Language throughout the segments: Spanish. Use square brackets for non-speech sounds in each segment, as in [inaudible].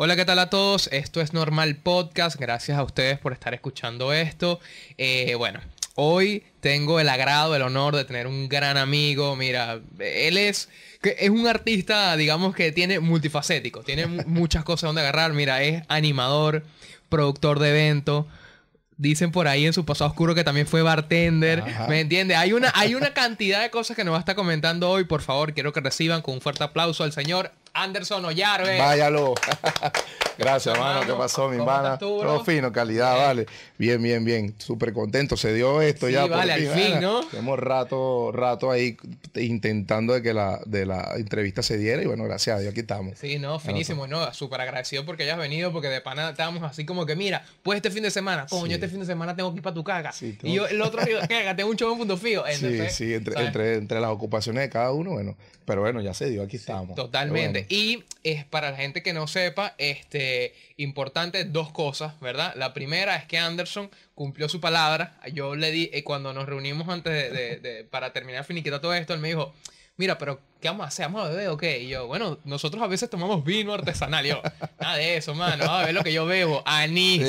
Hola, ¿qué tal a todos? Esto es Normal Podcast. Gracias a ustedes por estar escuchando esto. Eh, bueno, hoy tengo el agrado, el honor de tener un gran amigo. Mira, él es, es un artista, digamos que tiene multifacético, tiene [laughs] muchas cosas donde agarrar. Mira, es animador, productor de eventos. Dicen por ahí en su pasado oscuro que también fue bartender. ¿Me entiende? Hay una, hay una cantidad de cosas que nos va a estar comentando hoy. Por favor, quiero que reciban con un fuerte aplauso al señor Anderson Vaya eh. Váyalo. [laughs] Gracias, hermano. ¿Qué pasó, mi hermana? Todo fino, calidad, vale. Bien, bien, bien. Súper contento. Se dio esto sí, ya. Vale, al fin, ¿no? Hemos rato, rato ahí intentando de que la, de la entrevista se diera y bueno, gracias a aquí estamos. Sí, no, finísimo. No, súper agradecido porque hayas venido, porque de pana estábamos así como que, mira, pues este fin de semana, coño, yo este fin de semana tengo que ir para tu caga. y yo el otro día [laughs] caga, tengo un chavo en punto fijo. sí, sí, entre, entre, entre, las ocupaciones de cada uno, bueno. Pero bueno, ya se dio, aquí estamos. Totalmente y es para la gente que no sepa, este, importante dos cosas, ¿verdad? La primera es que Anderson cumplió su palabra. Yo le di, eh, cuando nos reunimos antes de, para terminar finiquita todo esto, él me dijo, mira, pero ¿qué vamos a hacer? ¿Vamos a beber o qué? Y yo, bueno, nosotros a veces tomamos vino artesanal. yo, nada de eso, mano. Vamos a ver lo que yo bebo. Anís.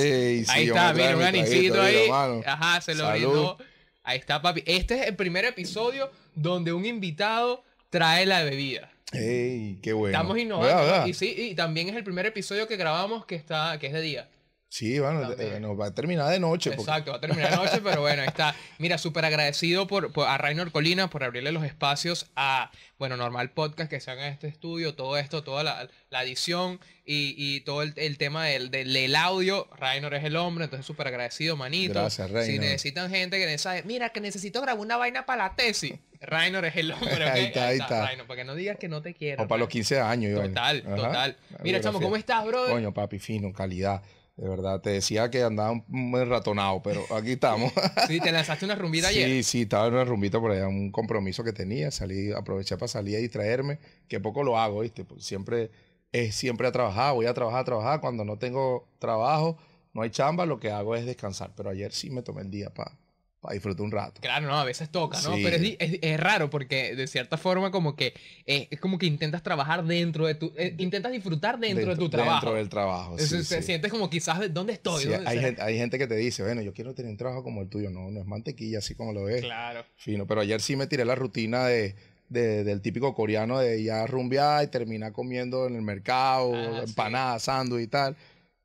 ahí está, mira, un anisito ahí. Ajá, se lo brindó. Ahí está, papi. Este es el primer episodio donde un invitado trae la bebida. ¡Ey! ¡Qué bueno! Estamos innovando. Y sí, y también es el primer episodio que grabamos que, está, que es de día. Sí, bueno, va a terminar de noche. Exacto, va a terminar de noche, [laughs] pero bueno, ahí está. Mira, súper agradecido por, por, a Rainer Colina por abrirle los espacios a, bueno, normal podcast que se haga en este estudio, todo esto, toda la, la edición y, todo el, tema del, audio. Rainer es el hombre, entonces súper agradecido, manito. Gracias, Si necesitan gente que necesite, mira, que necesito grabar una vaina para la tesis. Rainer es el hombre. [laughs] ahí está, ahí está. Rainer, que no digas que no te quiero. O para pues. los 15 años. Total, total. Mira, chamo, ¿cómo estás, bro? Coño, papi, fino, calidad. De verdad, te decía que andaba un ratonado, pero aquí estamos. [laughs] sí, te lanzaste una rumbita ayer. Sí, sí, estaba en una rumbita por allá, un compromiso que tenía, salí, aproveché para salir a distraerme, que poco lo hago, ¿viste? Pues siempre es eh, siempre a trabajar, voy a trabajar, a trabajar, cuando no tengo trabajo, no hay chamba, lo que hago es descansar, pero ayer sí me tomé el día para para disfrutar un rato. Claro, no, a veces toca, ¿no? Pero es, raro porque de cierta forma como que eh, es como que intentas trabajar dentro de tu... Eh, intentas disfrutar dentro, de tu trabajo. Dentro del trabajo, Se sientes como quizás, de, ¿dónde estoy? hay, gente, que te dice, bueno, yo quiero tener un trabajo como el tuyo. No, no es mantequilla, así como lo ves. Claro. Fino, pero ayer sí me tiré la rutina de... del típico coreano de ya rumbear y terminar comiendo en el mercado, ah, empanadas, sándwich y tal.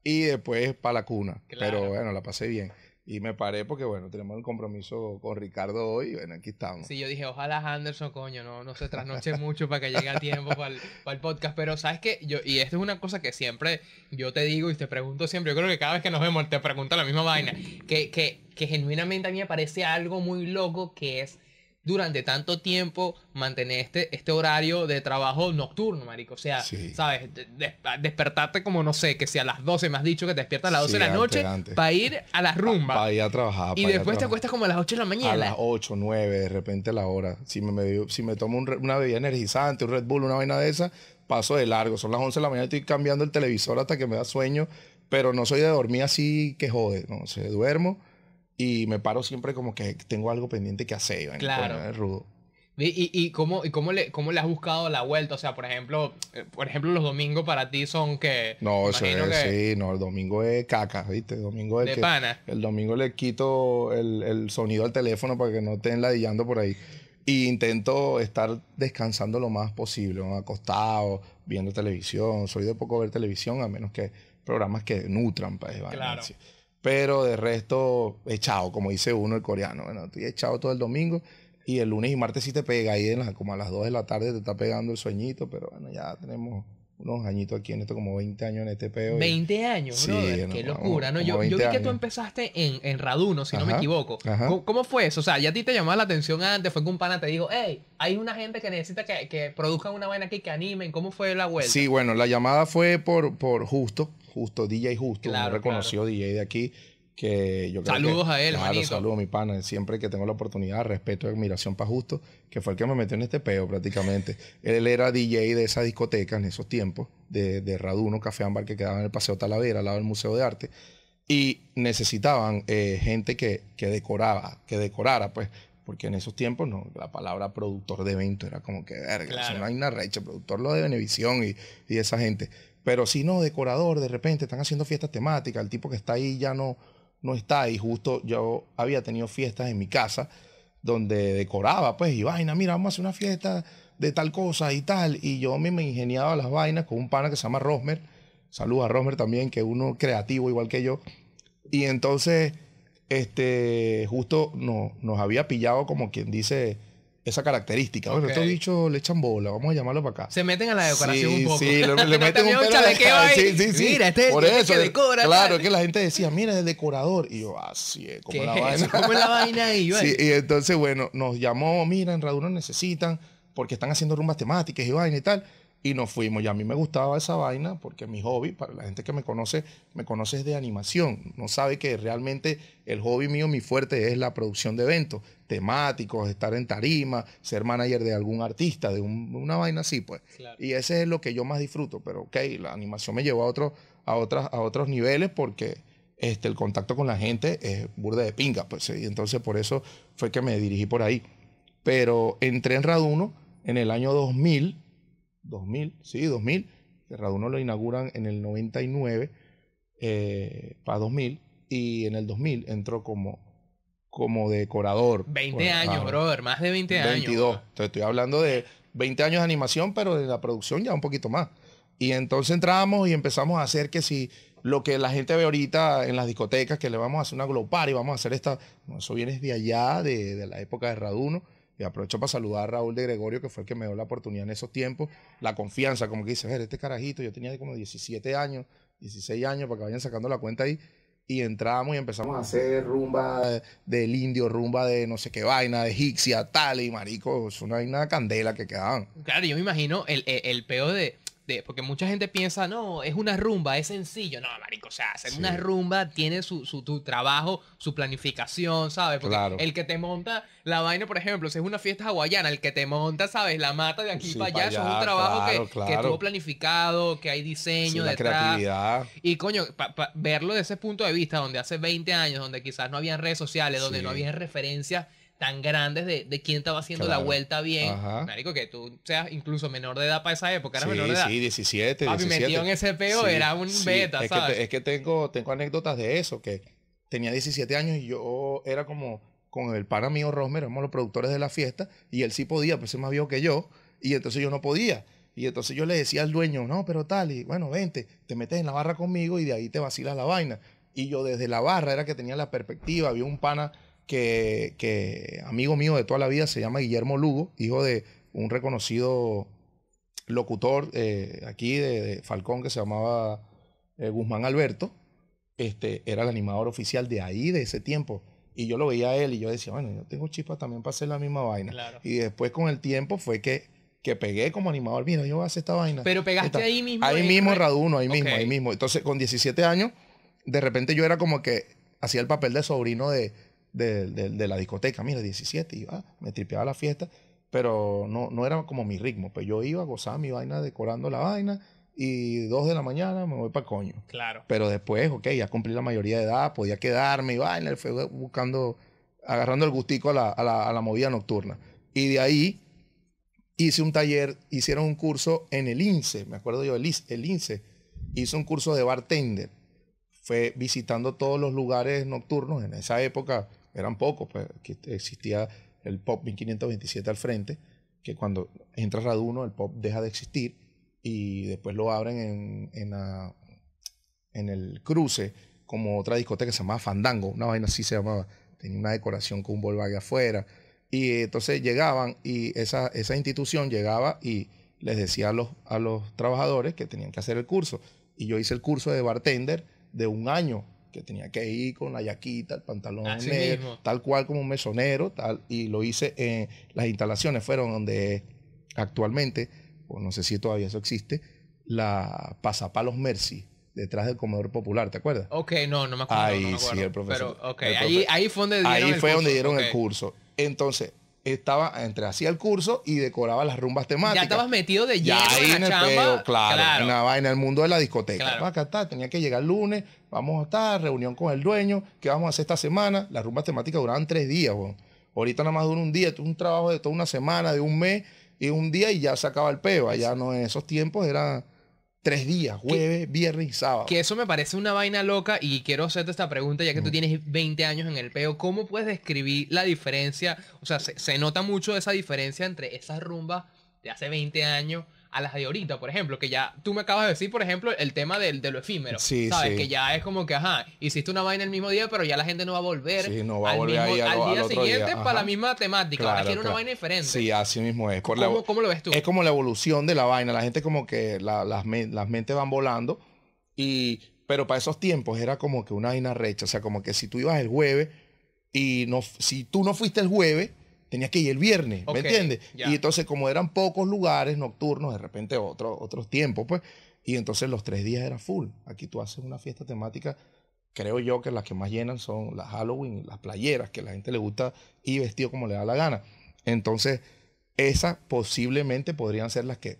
Y después para la cuna. Pero bueno, la pasé bien. Y me paré porque, bueno, tenemos el compromiso con Ricardo hoy y, bueno, aquí estamos. Sí, yo dije, ojalá Anderson, coño, no, no se trasnoche mucho para que llegue a tiempo para el, podcast. Pero, ¿sabes qué? Yo, y esto es una cosa que siempre yo te digo y te pregunto siempre. Yo creo que cada vez que nos vemos te pregunto la misma vaina. Que, que, que genuinamente a mí me parece algo muy loco que es durante tanto tiempo mantener este, este horario de trabajo nocturno, marico. O sea, ¿sabes? despertarte como, no sé, que sea a las 12 me has dicho que te despiertas a las 12 de la noche para ir a la rumba. Para ir a trabajar. Y después te acuestas como a las 8 de la mañana. A las 8, 9, de repente la hora. Si me, me si me tomo una bebida energizante, un Red Bull, una vaina de esa, paso de largo. Son las 11 de la mañana, estoy cambiando el televisor hasta que me da sueño. Pero no soy de dormir así que jode, no sé, duermo y me paro siempre como que tengo algo pendiente que hacer, Iván. Claro. es rudo. ¿Y, y, cómo, y cómo, le, cómo le has buscado la vuelta? O sea, por ejemplo, eh, por ejemplo los domingos para ti son que... No, sí, no, el domingo es caca, ¿viste? El domingo es... De El domingo le quito el, el, sonido al teléfono para que no estén ladillando por ahí. Y intento estar descansando lo más posible, acostado, viendo televisión. Soy de poco ver televisión, a menos que programas que nutran, pues, claro. Pero de resto, echado, como dice uno el coreano. Bueno, estoy echado todo el domingo y el lunes y martes sí te pega ahí en como a las 2 de la tarde te está pegando el sueñito, pero bueno, ya tenemos no añitos aquí en esto, como 20 años en este peo. 20 años, sí, brother, qué locura, ¿no? Yo, yo vi que tú empezaste en, en Raduno, si no me equivoco. ¿Cómo, fue eso? O sea, ya a ti te llamaba la atención antes, fue que un pana te dijo, hey, hay una gente que necesita que, que produzcan una vaina aquí, que animen, ¿cómo fue la vuelta? Sí, bueno, la llamada fue por, por Justo, Justo, DJ Justo, claro, reconoció DJ de aquí, yo Saludos a él, a mi pana. Siempre que tengo la oportunidad, respeto y admiración para Justo, que fue el que me metió en este peo prácticamente. [laughs] él era DJ de esa discoteca en esos tiempos, de, Raduno, Café Ámbar, que quedaba en el Paseo Talavera, al lado del Museo de Arte. Y necesitaban eh, gente que, que decoraba, que decorara, pues, porque en esos tiempos no, la palabra productor de evento era como que verga, hay una recha, productor lo de Benevisión y esa gente. Pero si no, decorador, de repente están haciendo fiestas temáticas, el tipo que está ahí ya no, no está. Y justo yo había tenido fiestas en mi casa donde decoraba, pues, y vaina, mira, vamos a hacer una fiesta de tal cosa y tal. Y yo me, me ingeniaba las vainas con un pana que se llama Rosmer. Saludos a Rosmer también, que es uno creativo igual que yo. Y entonces, este, justo no, nos había pillado, como quien dice, esa característica. Bueno, okay. le echan bola, vamos a llamarlo para acá. Se meten a la decoración un poco. Sí, [laughs] meten un, Sí, sí, Mira, este es el que decora. Claro, es que la gente decía, mira, es decorador. Y yo, así es, como la vaina. Como la vaina ahí, [laughs] y entonces, bueno, nos llamó, mira, en Raduno necesitan porque están haciendo rumbas temáticas y vaina y tal. Y nos fuimos. Y a mí me gustaba esa vaina porque mi hobby, para la gente que me conoce, me conoce es de animación. No sabe que realmente el hobby mío, mi fuerte, es la producción de eventos temáticos, estar en tarima, ser manager de algún artista, de una vaina así, pues. Y ese es lo que yo más disfruto, pero ok, la animación me llevó a, otro, a, otras, a otros niveles porque este, el contacto con la gente es burda de pinga, pues, y entonces por eso fue que me dirigí por ahí. Pero entré en Raduno en el año 2000, 2000, sí, 2000, que Raduno lo inauguran en el 99 para 2000, y en el 2000 entró como como decorador. 20 años, brother, más de 20 años. 22. Entonces estoy hablando de 20 años de animación, pero de la producción ya un poquito más. Y entonces entramos y empezamos a hacer que si lo que la gente ve ahorita en las discotecas, que le vamos a hacer una glopar y vamos a hacer esta. eso viene de allá, de, de, la época de Raduno. Y aprovecho para saludar a Raúl de Gregorio, que fue el que me dio la oportunidad en esos tiempos. La confianza, como que dice, este carajito, yo tenía como 17 años, 16 años, para que vayan sacando la cuenta ahí y entramos y empezamos a hacer rumba del indio, rumba de no sé qué vaina, de Hixia, tal, y marico, una vaina candela que quedaban. Claro, yo me imagino el, el, el peo de porque mucha gente piensa, no, es una rumba, es sencillo. No, marico, o sea, hacer una rumba tiene su, su trabajo, su planificación, ¿sabes? Porque el que te monta la vaina, por ejemplo, si es una fiesta hawaiana, el que te monta, ¿sabes? La mata de aquí para allá, es un trabajo que, estuvo planificado, que hay diseño de detrás. Y coño, verlo desde ese punto de vista, donde hace 20 años, donde quizás no habían redes sociales, donde no había referencias tan grandes de, de quién estaba haciendo la vuelta bien. que tú seas incluso menor de edad para esa época, eras menor de edad. Sí, 17, metido en ese peo era un beta, es Que es que tengo, tengo anécdotas de eso, que tenía 17 años y yo era como con el pana mío Rosmer, éramos los productores de la fiesta, y él sí podía, pues es más viejo que yo, y entonces yo no podía. Y entonces yo le decía al dueño, no, pero tal, y bueno, vente, te metes en la barra conmigo y de ahí te vacilas la vaina. Y yo desde la barra era que tenía la perspectiva, había un pana que, amigo mío de toda la vida se llama Guillermo Lugo, hijo de un reconocido locutor eh, aquí de, Falcón que se llamaba eh, Guzmán Alberto. Este, era el animador oficial de ahí, de ese tiempo. Y yo lo veía a él y yo decía, bueno, yo tengo chispas también para hacer la misma vaina. Y después con el tiempo fue que, que pegué como animador. Mira, yo voy a hacer esta vaina. Pero pegaste ahí mismo. Ahí mismo Raduno, ahí mismo, ahí mismo. Entonces, con 17 años, de repente yo era como que hacía el papel de sobrino de, de, la discoteca, mira, 17, Iba. Ah, me tripeaba la fiesta, pero no, no era como mi ritmo, Pues yo iba, a gozar mi vaina decorando la vaina, y dos de la mañana me voy para coño. Claro. Pero después, ok, ya cumplí la mayoría de edad, podía quedarme y vaina, fue buscando, agarrando el gustico a la, movida nocturna. Y de ahí hice un taller, hicieron un curso en el INSE, me acuerdo yo, el, el INSE, hice un curso de bartender. Fue visitando todos los lugares nocturnos en esa época eran pocos, pues, que existía el POP 1527 al frente, que cuando entra Raduno el POP deja de existir y después lo abren en, en, el cruce como otra discoteca que se llamaba Fandango, una vaina así se llamaba, tenía una decoración con un Volkswagen afuera. Y entonces llegaban y esa, esa institución llegaba y les decía a los, a los trabajadores que tenían que hacer el curso. Y yo hice el curso de bartender de un año que tenía que ir con la yaquita, el pantalón negro, tal cual como un mesonero, tal, y lo hice en las instalaciones, fueron donde actualmente, o no sé si todavía eso existe, la Pasapalos Mercy detrás del comedor popular, ¿te acuerdas? Ok, no, no me acuerdo. Ahí sí, el profesor. ahí, fue donde dieron, ahí fue Donde dieron el curso. Entonces, estaba entre hacía el curso y decoraba las rumbas temáticas. Ya estabas metido de lleno ya en, en el claro, en el mundo de la discoteca. Acá está, tenía que llegar el lunes, vamos a estar, reunión con el dueño, ¿qué vamos a hacer esta semana? Las rumbas temáticas duraban tres días, bro. Ahorita nada más dura un día, un trabajo de toda una semana, de un mes y un día y ya se acaba el peo. Allá no, en esos tiempos era Tres días, jueves, viernes y sábado. Que eso me parece una vaina loca y quiero hacerte esta pregunta ya que tú tienes 20 años en el peo. ¿Cómo puedes describir la diferencia? O sea, se, se nota mucho esa diferencia entre esas rumbas de hace 20 años a las de ahorita, por ejemplo, que ya tú me acabas de decir, por ejemplo, el tema de lo efímero. Sí, ¿Sabes? Que ya es como que, ajá, hiciste una vaina el mismo día, pero ya la gente no va a volver. al día siguiente para la misma temática. Claro, Ahora una vaina diferente. Sí, así mismo es. ¿Cómo, lo ves tú? Es como la evolución de la vaina. La gente como que las, las mentes van volando y... Pero para esos tiempos era como que una vaina recha. O sea, como que si tú ibas el jueves y no, si tú no fuiste el jueves tenía que ir el viernes, ¿me entiendes? Y entonces como eran pocos lugares nocturnos, de repente otros otros tiempos, pues, y entonces los tres días era full. Aquí tú haces una fiesta temática, creo yo que las que más llenan son las Halloween, las playeras, que la gente le gusta y vestido como le da la gana. Entonces, esas posiblemente podrían ser las que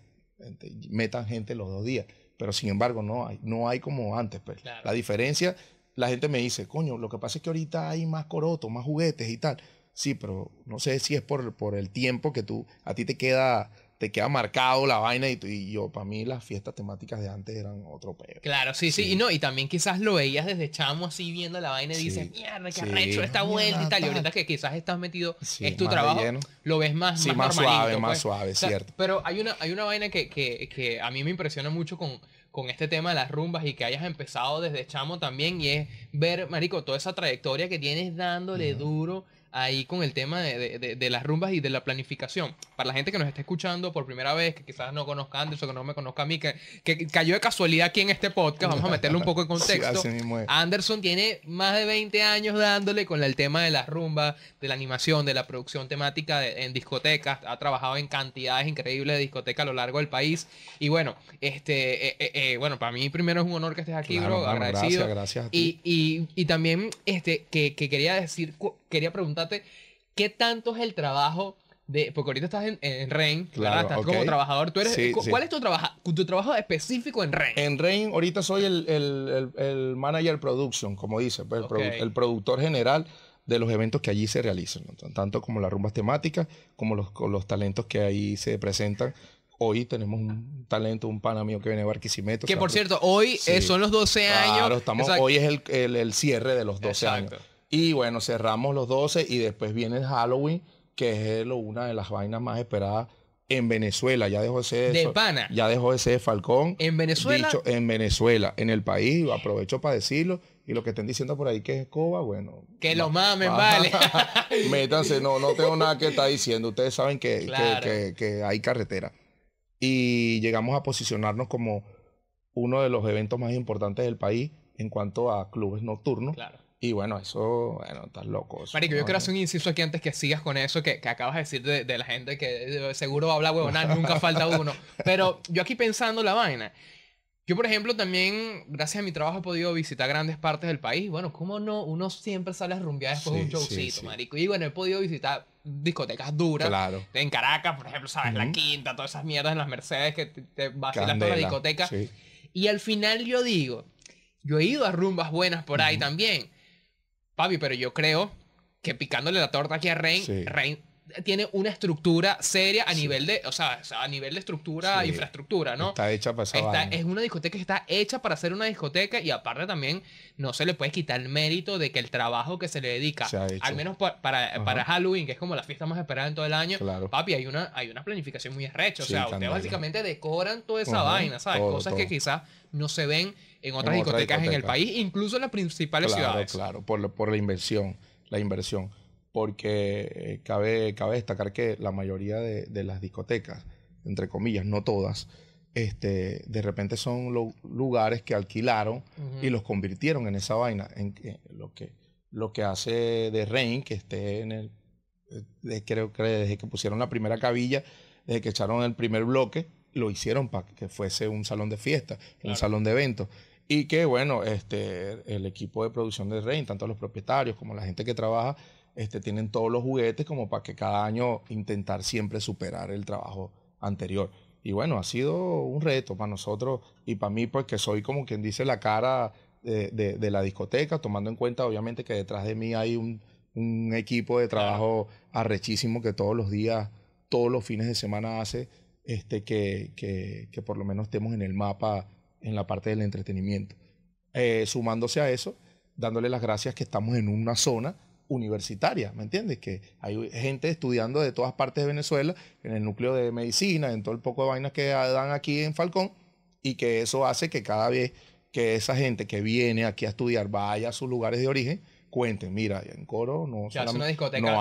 metan gente los dos días. Pero sin embargo, no hay, no hay como antes. Pues. La diferencia, la gente me dice, coño, lo que pasa es que ahorita hay más corotos, más juguetes y tal. Sí, pero no sé si es por, por el tiempo que tú, a ti te queda, te queda marcado la vaina y, y yo, para mí las fiestas temáticas de antes eran otro peor. Claro, sí, sí, y no, y también quizás lo veías desde chamo así viendo la vaina y dices, mierda, qué arrecho hecho esta vuelta y tal, y ahorita que quizás estás metido, es tu trabajo, lo ves más, más, más suave, pues. más suave, cierto. Pero hay una, hay una vaina que, a mí me impresiona mucho con, con este tema de las rumbas y que hayas empezado desde chamo también y es ver, marico, toda esa trayectoria que tienes dándole duro ahí con el tema de, las rumbas y de la planificación. Para la gente que nos está escuchando por primera vez, que quizás no conozca a Anderson, que no me conozca a mí, que, cayó de casualidad aquí en este podcast, vamos a meterle un poco de [laughs] contexto. Anderson tiene más de 20 años dándole con el tema de las rumbas, de la animación, de la producción temática en discotecas. Ha trabajado en cantidades increíbles de discotecas a lo largo del país. Y bueno, este, eh, eh, eh, bueno, para mí primero es un honor que estés aquí, bro. agradecido. Gracias, Y, también este, que quería decir, quería preguntar qué tanto es el trabajo de. Porque ahorita estás en, en claro, como trabajador. Tú eres, ¿Cuál es tu, trabajo tu trabajo específico en REN? En REN, ahorita soy el, el, manager production, como dice, pues, el productor general de los eventos que allí se realizan, tanto como las rumbas temáticas, como los, talentos que ahí se presentan hoy tenemos un talento, un pana mío que viene de Barquisimeto. Que por cierto, hoy eh, son los 12 años. Claro, estamos, hoy es el, cierre de los 12 años. Y bueno, cerramos los 12 y después viene el Halloween, que es una de las vainas más esperadas en Venezuela. Ya dejó de ser. De Ya dejó de Falcón. En Venezuela. en Venezuela, en el país. Aprovecho para decirlo. Y lo que estén diciendo por ahí que es escoba, bueno. Que lo mamen, vale. [laughs] Métanse, no, no tengo nada que estar diciendo. Ustedes saben que, que hay carretera. Y llegamos a posicionarnos como uno de los eventos más importantes del país en cuanto a clubes nocturnos. Y bueno, eso, bueno, estás loco. Marico, yo quiero hacer un inciso aquí antes que sigas con eso que, que acabas de decir de, la gente que seguro va a hablar nunca [laughs] falta uno. Pero yo aquí pensando la vaina. Yo, por ejemplo, también, gracias a mi trabajo, he podido visitar grandes partes del país. Bueno, ¿cómo no? Uno siempre sale a rumbear después de un showcito, marico. Y bueno, he podido visitar discotecas duras. Claro. En Caracas, por ejemplo, ¿sabes? La Quinta, todas esas mierdas en las Mercedes que te, vacilas toda la discoteca. Y al final yo digo, yo he ido a rumbas buenas por ahí también. Papi, pero yo creo que picándole la torta aquí a Reign, tiene una estructura seria a nivel de, o sea, a nivel de estructura, e infraestructura, ¿no? Está hecha para esa Es una discoteca que está hecha para ser una discoteca y aparte también no se le puede quitar el mérito de que el trabajo que se le dedica, al menos para, Halloween, que es como la fiesta más esperada en todo el año, papi, hay una, hay una planificación muy estrecha, o sea, ustedes básicamente decoran toda esa vaina, ¿sabes? Cosas que quizás no se ven en otras discotecas en el país, incluso en las principales ciudades. Claro, por, por la inversión, la inversión porque cabe, cabe destacar que la mayoría de, las discotecas, entre comillas, no todas, este, de repente son los lugares que alquilaron y los convirtieron en esa vaina, en, lo, que, lo que hace de Rain, que esté en el, eh, creo que desde que pusieron la primera cabilla, desde que echaron el primer bloque, lo hicieron para que fuese un salón de fiesta, un salón de eventos. Y que bueno, este, el equipo de producción de Rain, tanto los propietarios como la gente que trabaja, este, tienen todos los juguetes como para que cada año intentar siempre superar el trabajo anterior. Y bueno, ha sido un reto para nosotros y para mí, porque pues, soy como quien dice la cara de, la discoteca, tomando en cuenta obviamente que detrás de mí hay un, equipo de trabajo arrechísimo que todos los días, todos los fines de semana hace este, que, por lo menos estemos en el mapa en la parte del entretenimiento. Eh, sumándose a eso, dándole las gracias que estamos en una zona universitaria, ¿me entiendes? Que hay gente estudiando de todas partes de Venezuela, en el núcleo de medicina, en todo el poco de vainas que dan aquí en Falcón, y que eso hace que cada vez que esa gente que viene aquí a estudiar vaya a sus lugares de origen, cuenten, mira, en Coro no,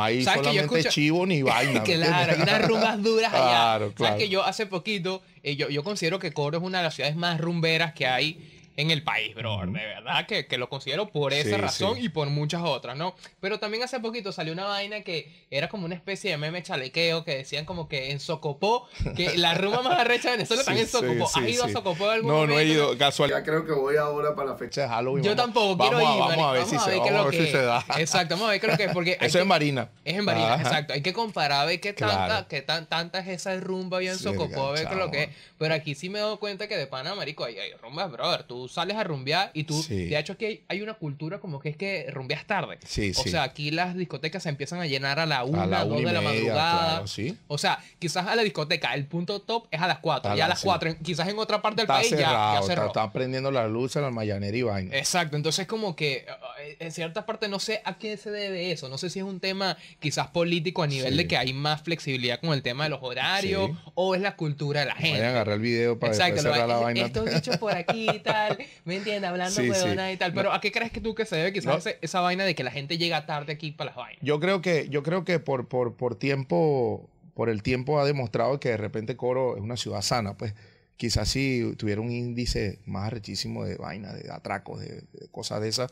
hay solamente chivo ni [laughs] vaina. claro, hay unas rumbas duras allá. Claro, [laughs] claro. ¿Sabes que yo hace poquito, eh, yo, yo considero que Coro es una de las ciudades más rumberas que hay en el país, bro. De verdad que, que, lo considero por esa razón y por muchas otras, ¿no? Pero también hace poquito salió una vaina que era como una especie de meme chalequeo que decían como que en Socopó, que [laughs] la rumba más arrecha de Venezuela está en Socopó. ¿Ha ido a Socopó algún No, no he ido. casualmente. Ya creo que voy ahora para la fecha de Halloween. Yo tampoco vamos quiero ir. Vamos a ver, si, a ver, se, si, se, da. Exacto, vamos a ver qué es que es. Porque [laughs] Eso es Marina. Es en Marina, exacto. Hay que comparar a ver qué tanta, qué tan, es esa rumba bien en Socopó, a ver qué es lo que Pero aquí sí me doy cuenta que de Panamá, marico, hay, hay rumbas, brother. Tú sales a rumbear y tú, de hecho es que hay una cultura como que es que rumbeas tarde. o sea, aquí las discotecas se empiezan a llenar a la una, a dos de la madrugada. o sea, quizás a la discoteca el punto top es a las cuatro ya a las cuatro quizás en otra parte del país ya, ya cerró. Está, está, prendiendo luz luces, la mayanera y vaina. Exacto, entonces como que eh, en cierta parte no sé a qué se debe eso, no sé si es un tema quizás político a nivel de que hay más flexibilidad con el tema de los horarios o es la cultura de la gente. Voy a agarrar el video para cerrar la vaina. Esto dicho por aquí tal, [laughs] ¿me entiendes? Hablando de y tal. Pero ¿a qué crees que tú que se debe quizás esa vaina de que la gente llega tarde aquí para las vainas? Yo creo que, yo creo que por, por, por tiempo, por el tiempo ha demostrado que de repente Coro es una ciudad sana, pues quizás si tuviera un índice más richísimo de vainas, de atracos, de, cosas de esas,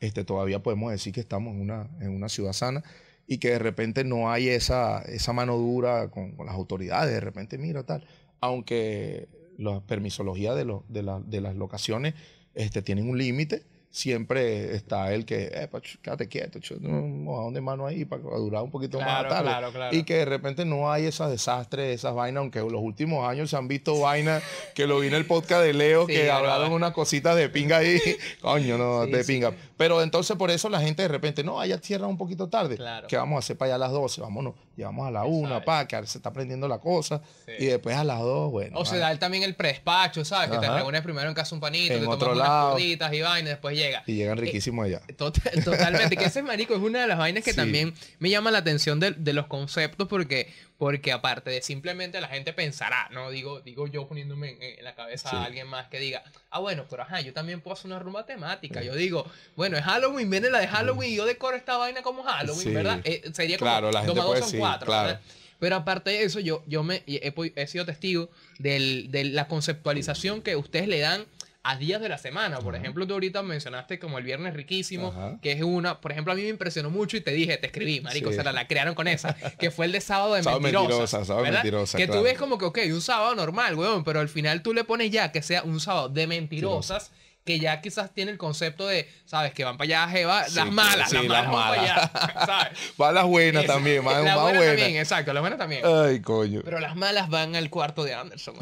este, todavía podemos decir que estamos en una, en una ciudad sana y que de repente no hay esa, esa mano dura con, las autoridades, de repente mira tal. Aunque la permisología de, de, de las locaciones este, tienen un límite siempre está el que, eh, pues, quédate quieto, ch, no, mano ahí para durar un poquito más tarde. Y que de repente no hay esos desastres, esas vainas, aunque en los últimos años se han visto vainas que lo vi en el podcast de Leo, que hablaron unas cositas de pinga ahí, [laughs] [laughs] coño, no, de pinga. Pero entonces por eso la gente de repente, no, allá cierra un poquito tarde, que vamos a hacer para allá a las 12, vámonos, llevamos a la 1, pa, que se está prendiendo la cosa, y después a las 2, bueno. O se da también el prespacho, ¿sabes? Que te reúnes primero en casa un panito, que te tomas unas y vainas, después ya y llegan eh, riquísimo allá. totalmente. que ese [laughs] marico es una de las vainas que también me llama la atención de, los conceptos porque, porque aparte de simplemente la gente pensará, ¿no? Digo, digo yo poniéndome en, la cabeza a alguien más que diga, ah, bueno, pero ajá, yo también puedo hacer una rumba temática. Yo digo, bueno, es Halloween, viene la de Halloween y yo decoro esta vaina como Halloween, ¿verdad? Eh, sería como dos son cuatro, ¿verdad? Pero aparte de eso, yo, yo me he, sido testigo de la conceptualización que ustedes le dan a días de la semana. Por ejemplo, tú ahorita mencionaste como el viernes riquísimo, que es una, por ejemplo, a mí me impresionó mucho y te dije, te escribí, marico, o sea, la, crearon con esa, [laughs] que fue el de sábado de mentirosas, mentirosa, Que tú ves como que, ok, un sábado normal, weón, pero al final tú le pones ya que sea un sábado de mentirosas que ya quizás tiene el concepto de, ¿sabes? Que van para allá, Jeva, las malas, las malas. Las malas. para allá, ¿sabes? [laughs] las buenas también, más, las buenas. También, exacto, las buenas también. Ay, coño. Pero las malas van al cuarto de Anderson.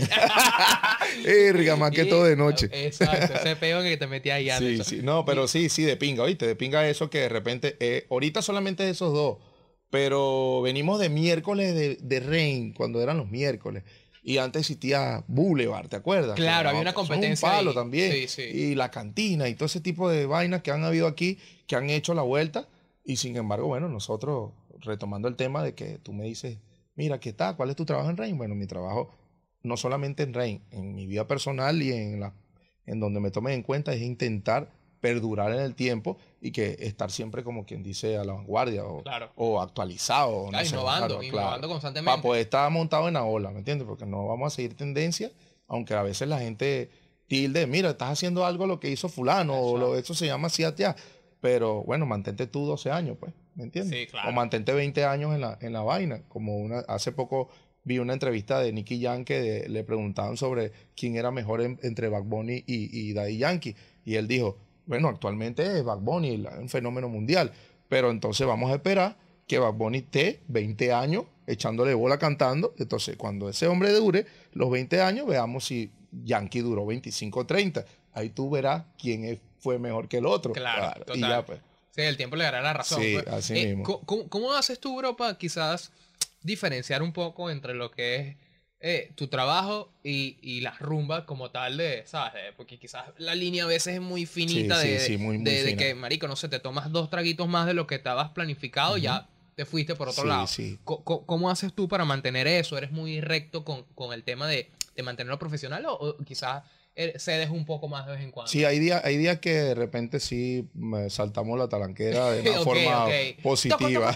[laughs] Erga, más que todo de noche. [laughs] Exacto, ese peo que te metía ahí Anderson. no, pero sí, sí, de pinga, ¿oíste? De pinga eso que de repente, eh, ahorita solamente esos dos. Pero venimos de miércoles de, de Rain, cuando eran los miércoles. Y antes existía Boulevard, ¿te acuerdas? Claro, había una competencia. Un palo también. Y la cantina y todo ese tipo de vainas que han habido aquí, que han hecho la vuelta. Y sin embargo, bueno, nosotros, retomando el tema de que tú me dices, mira, ¿qué tal? ¿Cuál es tu trabajo en Rain? Bueno, mi trabajo, no solamente en Rain, en mi vida personal y en, la, en donde me tomen en cuenta, es intentar perdurar en el tiempo y que estar siempre como quien dice a la vanguardia o, claro. o actualizado. no innovando, constantemente. Para poder estar montado en la ola, ¿me entiendes? Porque no vamos a seguir tendencia, aunque a veces la gente tilde, mira, estás haciendo algo lo que hizo fulano o lo, eso se llama así Pero bueno, mantente tú 12 años, pues, ¿me entiendes? Sí, claro. O mantente 20 años en la, en la vaina. Como una, hace poco vi una entrevista de Nicky Yankee, le preguntaban sobre quién era mejor entre Bad y, y Daddy Yankee. Y él dijo, bueno, actualmente es Bad Bunny, es un fenómeno mundial, pero entonces vamos a esperar que Bad Bunny esté 20 años echándole bola cantando. Entonces, cuando ese hombre dure los 20 años, veamos si Yankee duró 25 o 30. Ahí tú verás quién fue mejor que el otro. Claro, Total. Pues. Sí, el tiempo le dará la razón. Sí, pues. así eh, mismo. ¿Cómo haces tú, Europa, quizás diferenciar un poco entre lo que es eh, tu trabajo y, las rumbas como tal de, ¿sabes? Porque quizás la línea a veces es muy finita de, que, marico, no sé, te tomas dos traguitos más de lo que estabas planificado, y ya te fuiste por otro lado. ¿Cómo, haces tú para mantener eso? ¿Eres muy recto con, el tema de, mantenerlo profesional o quizás se eh, cedes un poco más de vez en cuando. Sí, hay días, hay días que de repente sí saltamos la talanquera de una forma positiva.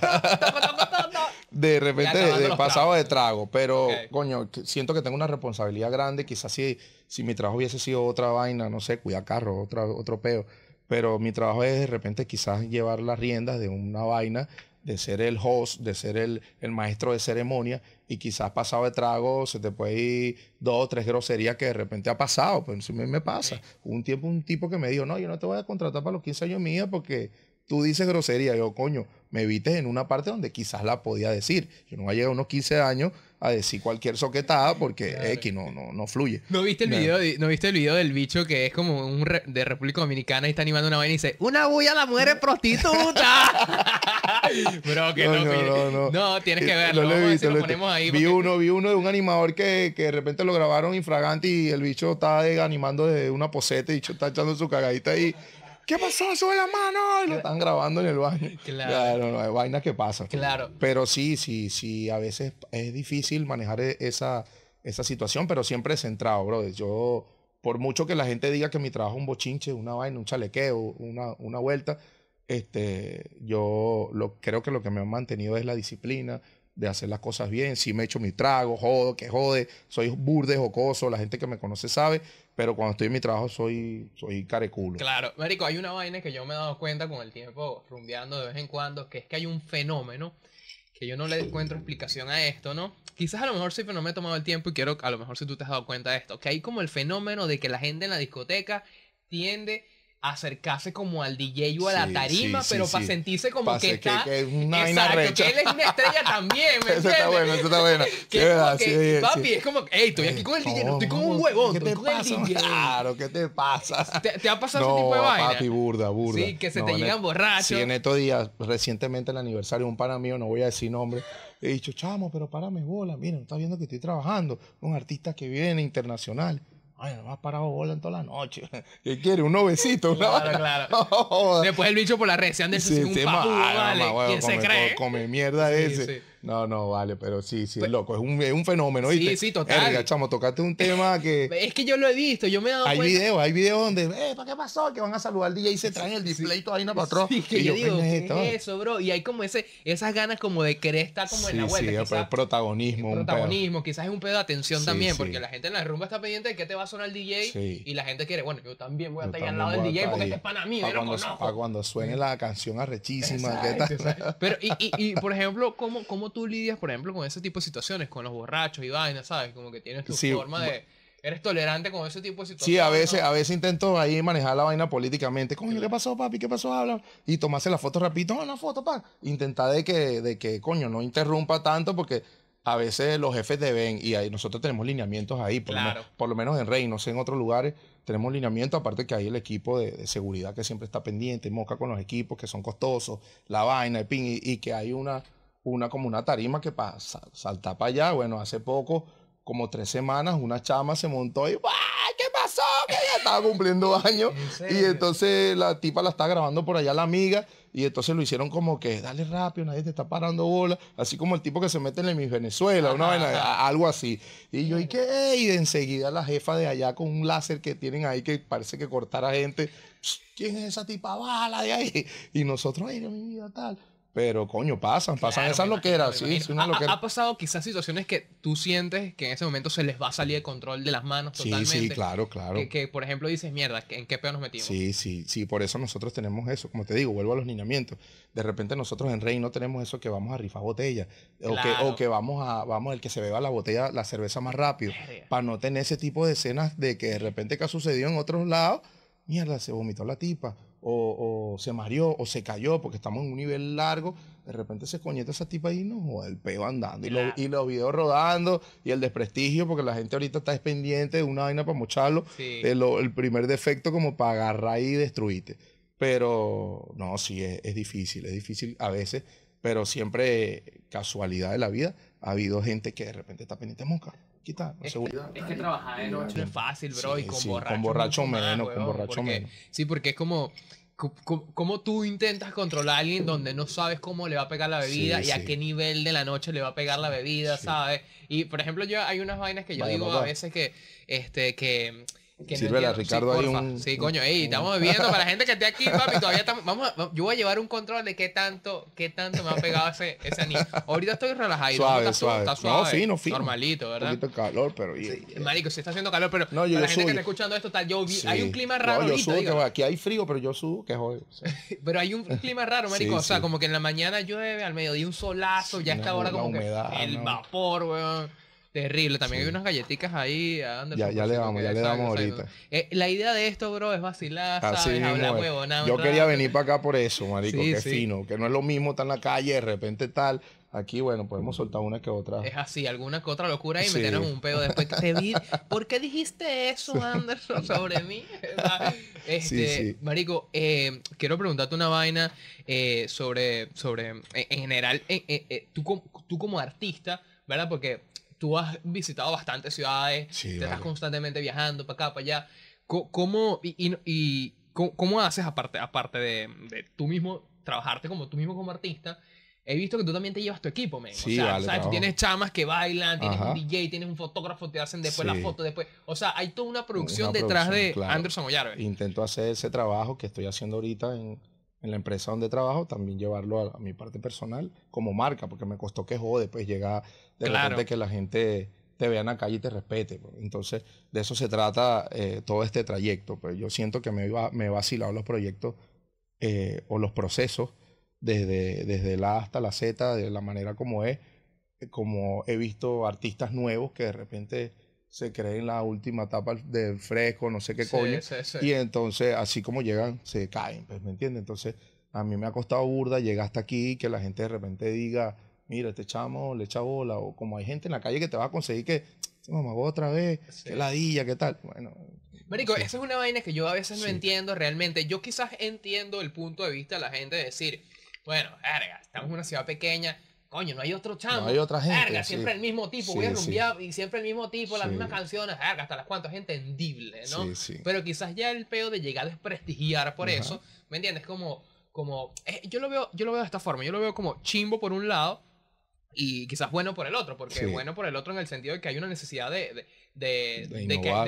de repente de, de pasado de trago, pero coño, siento que tengo una responsabilidad grande. Quizás si, si mi trabajo hubiese sido otra vaina, no sé, cuidar carro, otra, otro peo. Pero mi trabajo es de repente quizás llevar las riendas de una vaina, de ser el host, de ser el, el maestro de ceremonia y quizás pasado de trago se te puede ir dos o tres groserías que de repente ha pasado, pero pues, a me, me pasa. un tiempo un tipo que me dijo, no, yo no te voy a contratar para los 15 años míos porque tú dices grosería, yo, coño, me viste en una parte donde quizás la podía decir. Yo no voy a a unos 15 años a decir cualquier soquetada porque X no, no, fluye. ¿No viste, el video, ¿No viste el video del bicho que es como un de República Dominicana y está animando una vaina y dice, una bulla la muere prostituta? [laughs] Bro, que no, no, no, no, tienes eh, que verlo. Lo, lo, ponemos ahí. Vi uno, vi uno de un animador que, que de repente lo grabaron infragante y el bicho está animando de una poseta y está echando su cagadita ahí. ¿Qué pasó? Sube la mano. Y lo están grabando en el baño. Claro. Claro, no, hay vaina que pasa. Claro. Pero sí, sí, sí, a veces es difícil manejar e-, esa, esa situación, pero siempre centrado, brother. Yo, por mucho que la gente diga que mi trabajo es un bochinche, una vaina, un chalequeo, una, una vuelta, este, yo creo que lo que me ha mantenido es la disciplina de hacer las cosas bien. Si me echo mi trago, jodo, que jode, soy burde, jocoso, la gente que me conoce sabe, pero cuando estoy en mi trabajo soy, soy careculo. Claro, Marico, hay una vaina que yo me he dado cuenta con el tiempo, rumbeando de vez en cuando, que es que hay un fenómeno que yo no le encuentro explicación a esto, ¿no? Quizás a lo mejor sí, pero no me he tomado el tiempo y quiero, a lo mejor si tú te has dado cuenta de esto, que hay como el fenómeno de que la gente en la discoteca tiende acercarse como al DJ o a la tarima, pero para sentirse como que está. una exacto, que él es una estrella también, [laughs] eso está bueno, eso está bueno. es papi, es como, hey, estoy aquí con el DJ, no, estoy como un huevón. ¿Qué te pasa? Claro, ¿qué te pasa? ¿Te, ha pasado no, ese tipo de vaina? Papi, burda, burda. Sí, que se te llegan e- borrachos. Sí, en estos días, recientemente el aniversario de un pana mío, no voy a decir nombre, he dicho, chamo, pero párame bola, mira, no estás viendo que estoy trabajando. Un artista que viene internacional. Ay, no has parado bola en toda la noche. [laughs] ¿Qué quiere? Un novecito. claro, [laughs] claro. Después el bicho por la red se han sí, un papu, ¿Quién se cree? Come mierda ese. No, no, vale, pero sí, sí, es loco, es un, es un fenómeno. Sí, sí, total. chamo, tocaste un tema que. [laughs] Es que yo lo he visto, yo me he dado Hay videos, hay videos donde, eh, ¿para qué pasó? Que van a saludar al DJ y se traen el display y todo ahí para atrás. Sí, yo, digo, eso, bro? Y hay como ese, esas ganas como de querer estar como en la vuelta. Sí, quizás, pero el protagonismo. El protagonismo, quizás es un pedo de atención también, porque la gente en la rumba está pendiente de qué te va a sonar el DJ y la gente quiere, bueno, yo también voy a estar ahí al lado del DJ porque este es para mí, pero Para cuando suene la canción arrechísima. Pero, y, por ejemplo, ¿cómo, cómo tú lidias, por ejemplo, con ese tipo de situaciones, con los borrachos y vainas, ¿sabes? Como que tienes tu forma de... Eres tolerante con ese tipo de situaciones. Sí, a veces, a veces intento ahí manejar la vaina políticamente. Coño, ¿qué pasó, papi? ¿Qué pasó? Habla. Y tomarse la foto rapidito, ah, una foto, pa. Intentar de que, de que, coño, no interrumpa tanto porque a veces los jefes deben... y ahí nosotros tenemos lineamientos ahí, por, lo, menos, en Rey, no sé, en otros lugares tenemos lineamientos. aparte que hay el equipo de, seguridad que siempre está pendiente, moca con los equipos que son costosos, la vaina, el pin, y que hay una, una como una tarima que para saltar para allá. Bueno, hace poco, como tres semanas, una chama se montó y qué pasó! Que ya estaba cumpliendo [laughs] años. y entonces la tipa la está grabando por allá la amiga. Y entonces lo hicieron como que, dale rápido, nadie te está parando bola. Así como el tipo que se mete en mi Venezuela, una algo así. Y yo, ¿y qué? Y enseguida la jefa de allá con un láser que tienen ahí que parece que cortara a gente. ¿Quién es esa tipa bala de ahí? Y nosotros, ay, mi vida, tal. Pero coño, pasan, pasan esas loqueras, sí, es una loquera. Ha, pasado quizás situaciones que tú sientes que en ese momento se les va a salir el control de las manos totalmente. Sí, sí, claro, claro. Que, por ejemplo dices, mierda, ¿en qué peor nos metimos? Sí, sí, sí, por eso nosotros tenemos eso. Como te digo, vuelvo a los lineamientos. De repente nosotros en Rey no tenemos eso que vamos a rifar botella. O, que, o que vamos a, vamos, el que se beba la botella, la cerveza más rápido. Para no tener ese tipo de escenas de que de repente que ha sucedido en otros lados, mierda, se vomitó la tipa o, se mareó o se cayó porque estamos en un nivel largo, de repente se coñeta esa tipa ahí no el peo andando. Y, lo, los videos rodando y el desprestigio, porque la gente ahorita está pendiente de una vaina para mocharlo. El, primer defecto como para agarrar y destruirte. Pero no, sí, es, difícil, es difícil a veces, pero siempre casualidad de la vida. Ha habido gente que de repente está pendiente de mocharlo quita no es, Es que trabajar de noche es fácil, bro, y con borracho. Con borracho menos, con borracho menos. Sí, porque es como. ¿Cómo tú intentas controlar a alguien donde no sabes cómo le va a pegar la bebida y a qué nivel de la noche le va a pegar la bebida, ¿sabes? Y por ejemplo, yo hay unas vainas que yo digo a veces que, este, que, Sirve a Ricardo, sí, un... Sí, coño, ey, estamos bebiendo [laughs] para la gente que esté aquí, papi, todavía estamos... Vamos, yo voy a llevar un control de qué tanto, qué tanto me ha pegado ese, ese anillo. Ahorita estoy relajado. Suave, está suave. Está suave. No, sí, no fino. Normalito, ¿verdad? Un poquito de calor, pero... Marico, se está haciendo calor, pero no, yo, para la gente que está escuchando esto, tal, yo hay un clima raro aquí hay frío, pero yo subo, que joder. [laughs] pero hay un clima raro, marico. o sea, como que en la mañana llueve, al medio mediodía un solazo, ya está ahora como que el vapor, weón. Terrible. También hay unas galletitas ahí. ya, ya le vamos, ya le damos ahorita. Eh, la idea de esto, bro, es vacilar, ¿sabes? Hablar Yo quería venir para acá por eso, marico. que qué fino. Que no es lo mismo estar en la calle, de repente tal. Aquí, bueno, podemos soltar una que otra. Es así, alguna que otra locura y meternos un pedo después. Te vi, ¿por qué dijiste eso, [laughs] Anderson, [laughs] sobre mí? [laughs] este, Marico, eh, quiero preguntarte una vaina eh, sobre, sobre, en, general, tú, tú como artista, ¿verdad? Porque tú has visitado bastantes ciudades, te estás constantemente viajando para acá, para allá. ¿Cómo, y, ¿cómo, haces, aparte, aparte de, tú mismo, trabajarte como tú mismo como artista? He visto que tú también te llevas tu equipo, men. Sí, o sea, Tú tienes chamas que bailan, tienes un DJ, tienes un fotógrafo, te hacen después la foto, después. O sea, hay toda una producción detrás de Anderson Ollar. Intento hacer ese trabajo que estoy haciendo ahorita en, en la empresa donde trabajo, también llevarlo a, mi parte personal como marca, porque me costó que jode, pues llegar de que la gente te vea en la calle y te respete. Pues. Entonces, de eso se trata eh, todo este trayecto. Pues yo siento que me, me he vacilado los proyectos eh, o los procesos desde, desde la A hasta la Z, de la manera como es, como he visto artistas nuevos que de repente se cree en la última etapa del fresco, no sé qué coño. Y entonces, así como llegan, se caen, pues, ¿me entiendes? Entonces, a mí me ha costado burda llegar hasta aquí, que la gente de repente diga, mira, este chamo le echa bola, o como hay gente en la calle que te va a conseguir que, mamá, otra vez, qué ladilla, qué tal. Bueno. Marico, esa es una vaina que yo a veces no entiendo realmente. Yo quizás entiendo el punto de vista de la gente de decir, bueno, verga, estamos en una ciudad pequeña, coño, no hay otro chamo. No hay otra gente. siempre el mismo tipo, voy a rumbear y siempre el mismo tipo, las mismas canciones, hasta las cuantas, es entendible, ¿no? Pero quizás ya el peo de llegar a desprestigiar por eso, ¿me entiendes? Como, como, eh, yo lo veo, yo lo veo de esta forma, yo lo veo como chimbo por un lado, y quizás bueno por el otro, porque bueno por el otro en el sentido de que hay una necesidad de,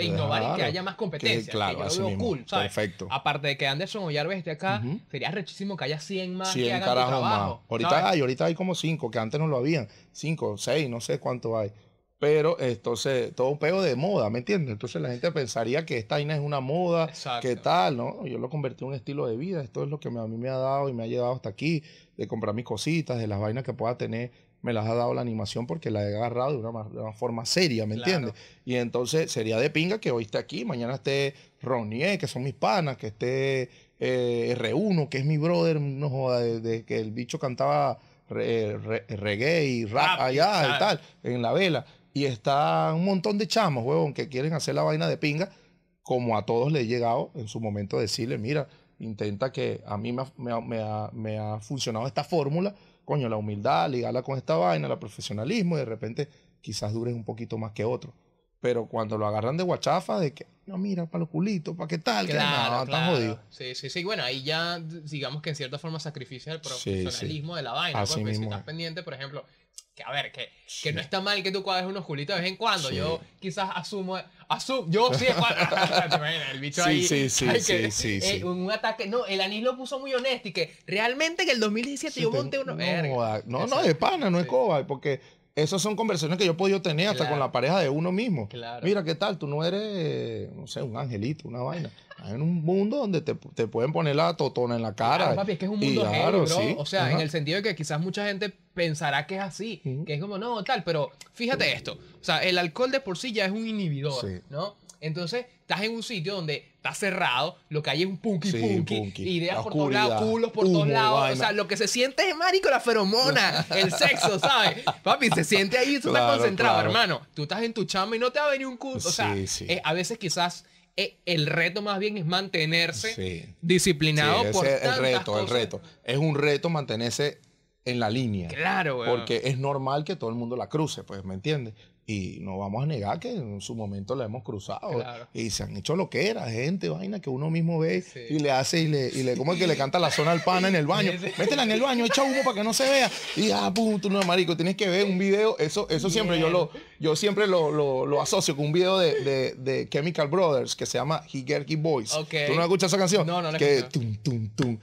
innovar, y que haya más competencia. Que, claro, que cool, ¿sabes? Perfecto. Aparte de que Anderson o Jarvis esté acá, sería rechísimo que haya 100 más 100 que hagan trabajo. Más. Ahorita hay, ahorita hay como 5, que antes no lo habían. 5, 6, no sé cuánto hay. Pero entonces, todo un peo de moda, ¿me entiendes? Entonces la gente pensaría que esta vaina es una moda, ¿qué tal, ¿no? Yo lo convertí en un estilo de vida, esto es lo que a mí me ha dado y me ha llevado hasta aquí, de comprar mis cositas, de las vainas que pueda tener me las ha dado la animación porque la he agarrado de una, forma seria, ¿me entiende? entiendes? Y entonces sería de pinga que hoy esté aquí, mañana esté Ronnie, eh, que son mis panas, que esté eh, R1, que es mi brother, no joda, de que el bicho cantaba reggae y rap, allá y tal, en la vela. Y está un montón de chamos, huevón, que quieren hacer la vaina de pinga, como a todos le he llegado en su momento decirle, mira, intenta que a mí me ha funcionado esta fórmula coño, la humildad, ligarla con esta vaina, el profesionalismo, y de repente quizás dure un poquito más que otro. Pero cuando lo agarran de guachafa, de que, no, mira, para los culitos, para qué tal, que no, está jodido. Sí, sí, sí. Bueno, ahí ya, digamos que en cierta forma sacrificia el profesionalismo de la vaina. Pues, porque si estás pendiente, por ejemplo, a ver, que, que no está mal que tú cuadres unos culitos de vez en cuando. Yo quizás asumo. Yo sí, [laughs] el bicho ahí. Sí, sí, eh, sí. un ataque. No, el anís lo puso muy honesto y que realmente en el 2017 yo monté uno. No, no, es de pana, no es coba, porque esas son conversaciones que yo he podido tener hasta con la pareja de uno mismo. Mira, ¿qué tal? Tú no eres, no sé, un angelito, una vaina. En un mundo donde te, pueden poner la totona en la cara. papi, es que es un mundo claro, o sea, en el sentido de que quizás mucha gente pensará que es así, que es como, no, tal, pero fíjate esto. O sea, el alcohol de por sí ya es un inhibidor, ¿no? Entonces, estás en un sitio donde está cerrado, lo que hay es un punky sí, ideas por todos lados, culos por todos lados. O sea, lo que se siente es marico, la feromona, [laughs] el sexo, ¿sabes? Papi, se siente ahí, súper concentrado, hermano. Tú estás en tu chamba y no te va a venir un culo. O sea, eh, a veces quizás eh, el reto más bien es mantenerse disciplinado sí, por es el reto, el reto. Es un reto mantenerse en la línea. Claro, Porque es normal que todo el mundo la cruce, pues, ¿me entiendes? y no vamos a negar que en su momento la hemos cruzado y se han hecho lo que era gente vaina que uno mismo ve y le hace y le, como es que le canta la zona al pana en el baño métela en el baño echa humo para que no se vea y ah pum no marico tienes que ver un video eso eso siempre yo lo yo siempre lo, asocio con un video de, Chemical Brothers que se llama Higerki Boys tú no escuchas esa canción no no la que tum tum tum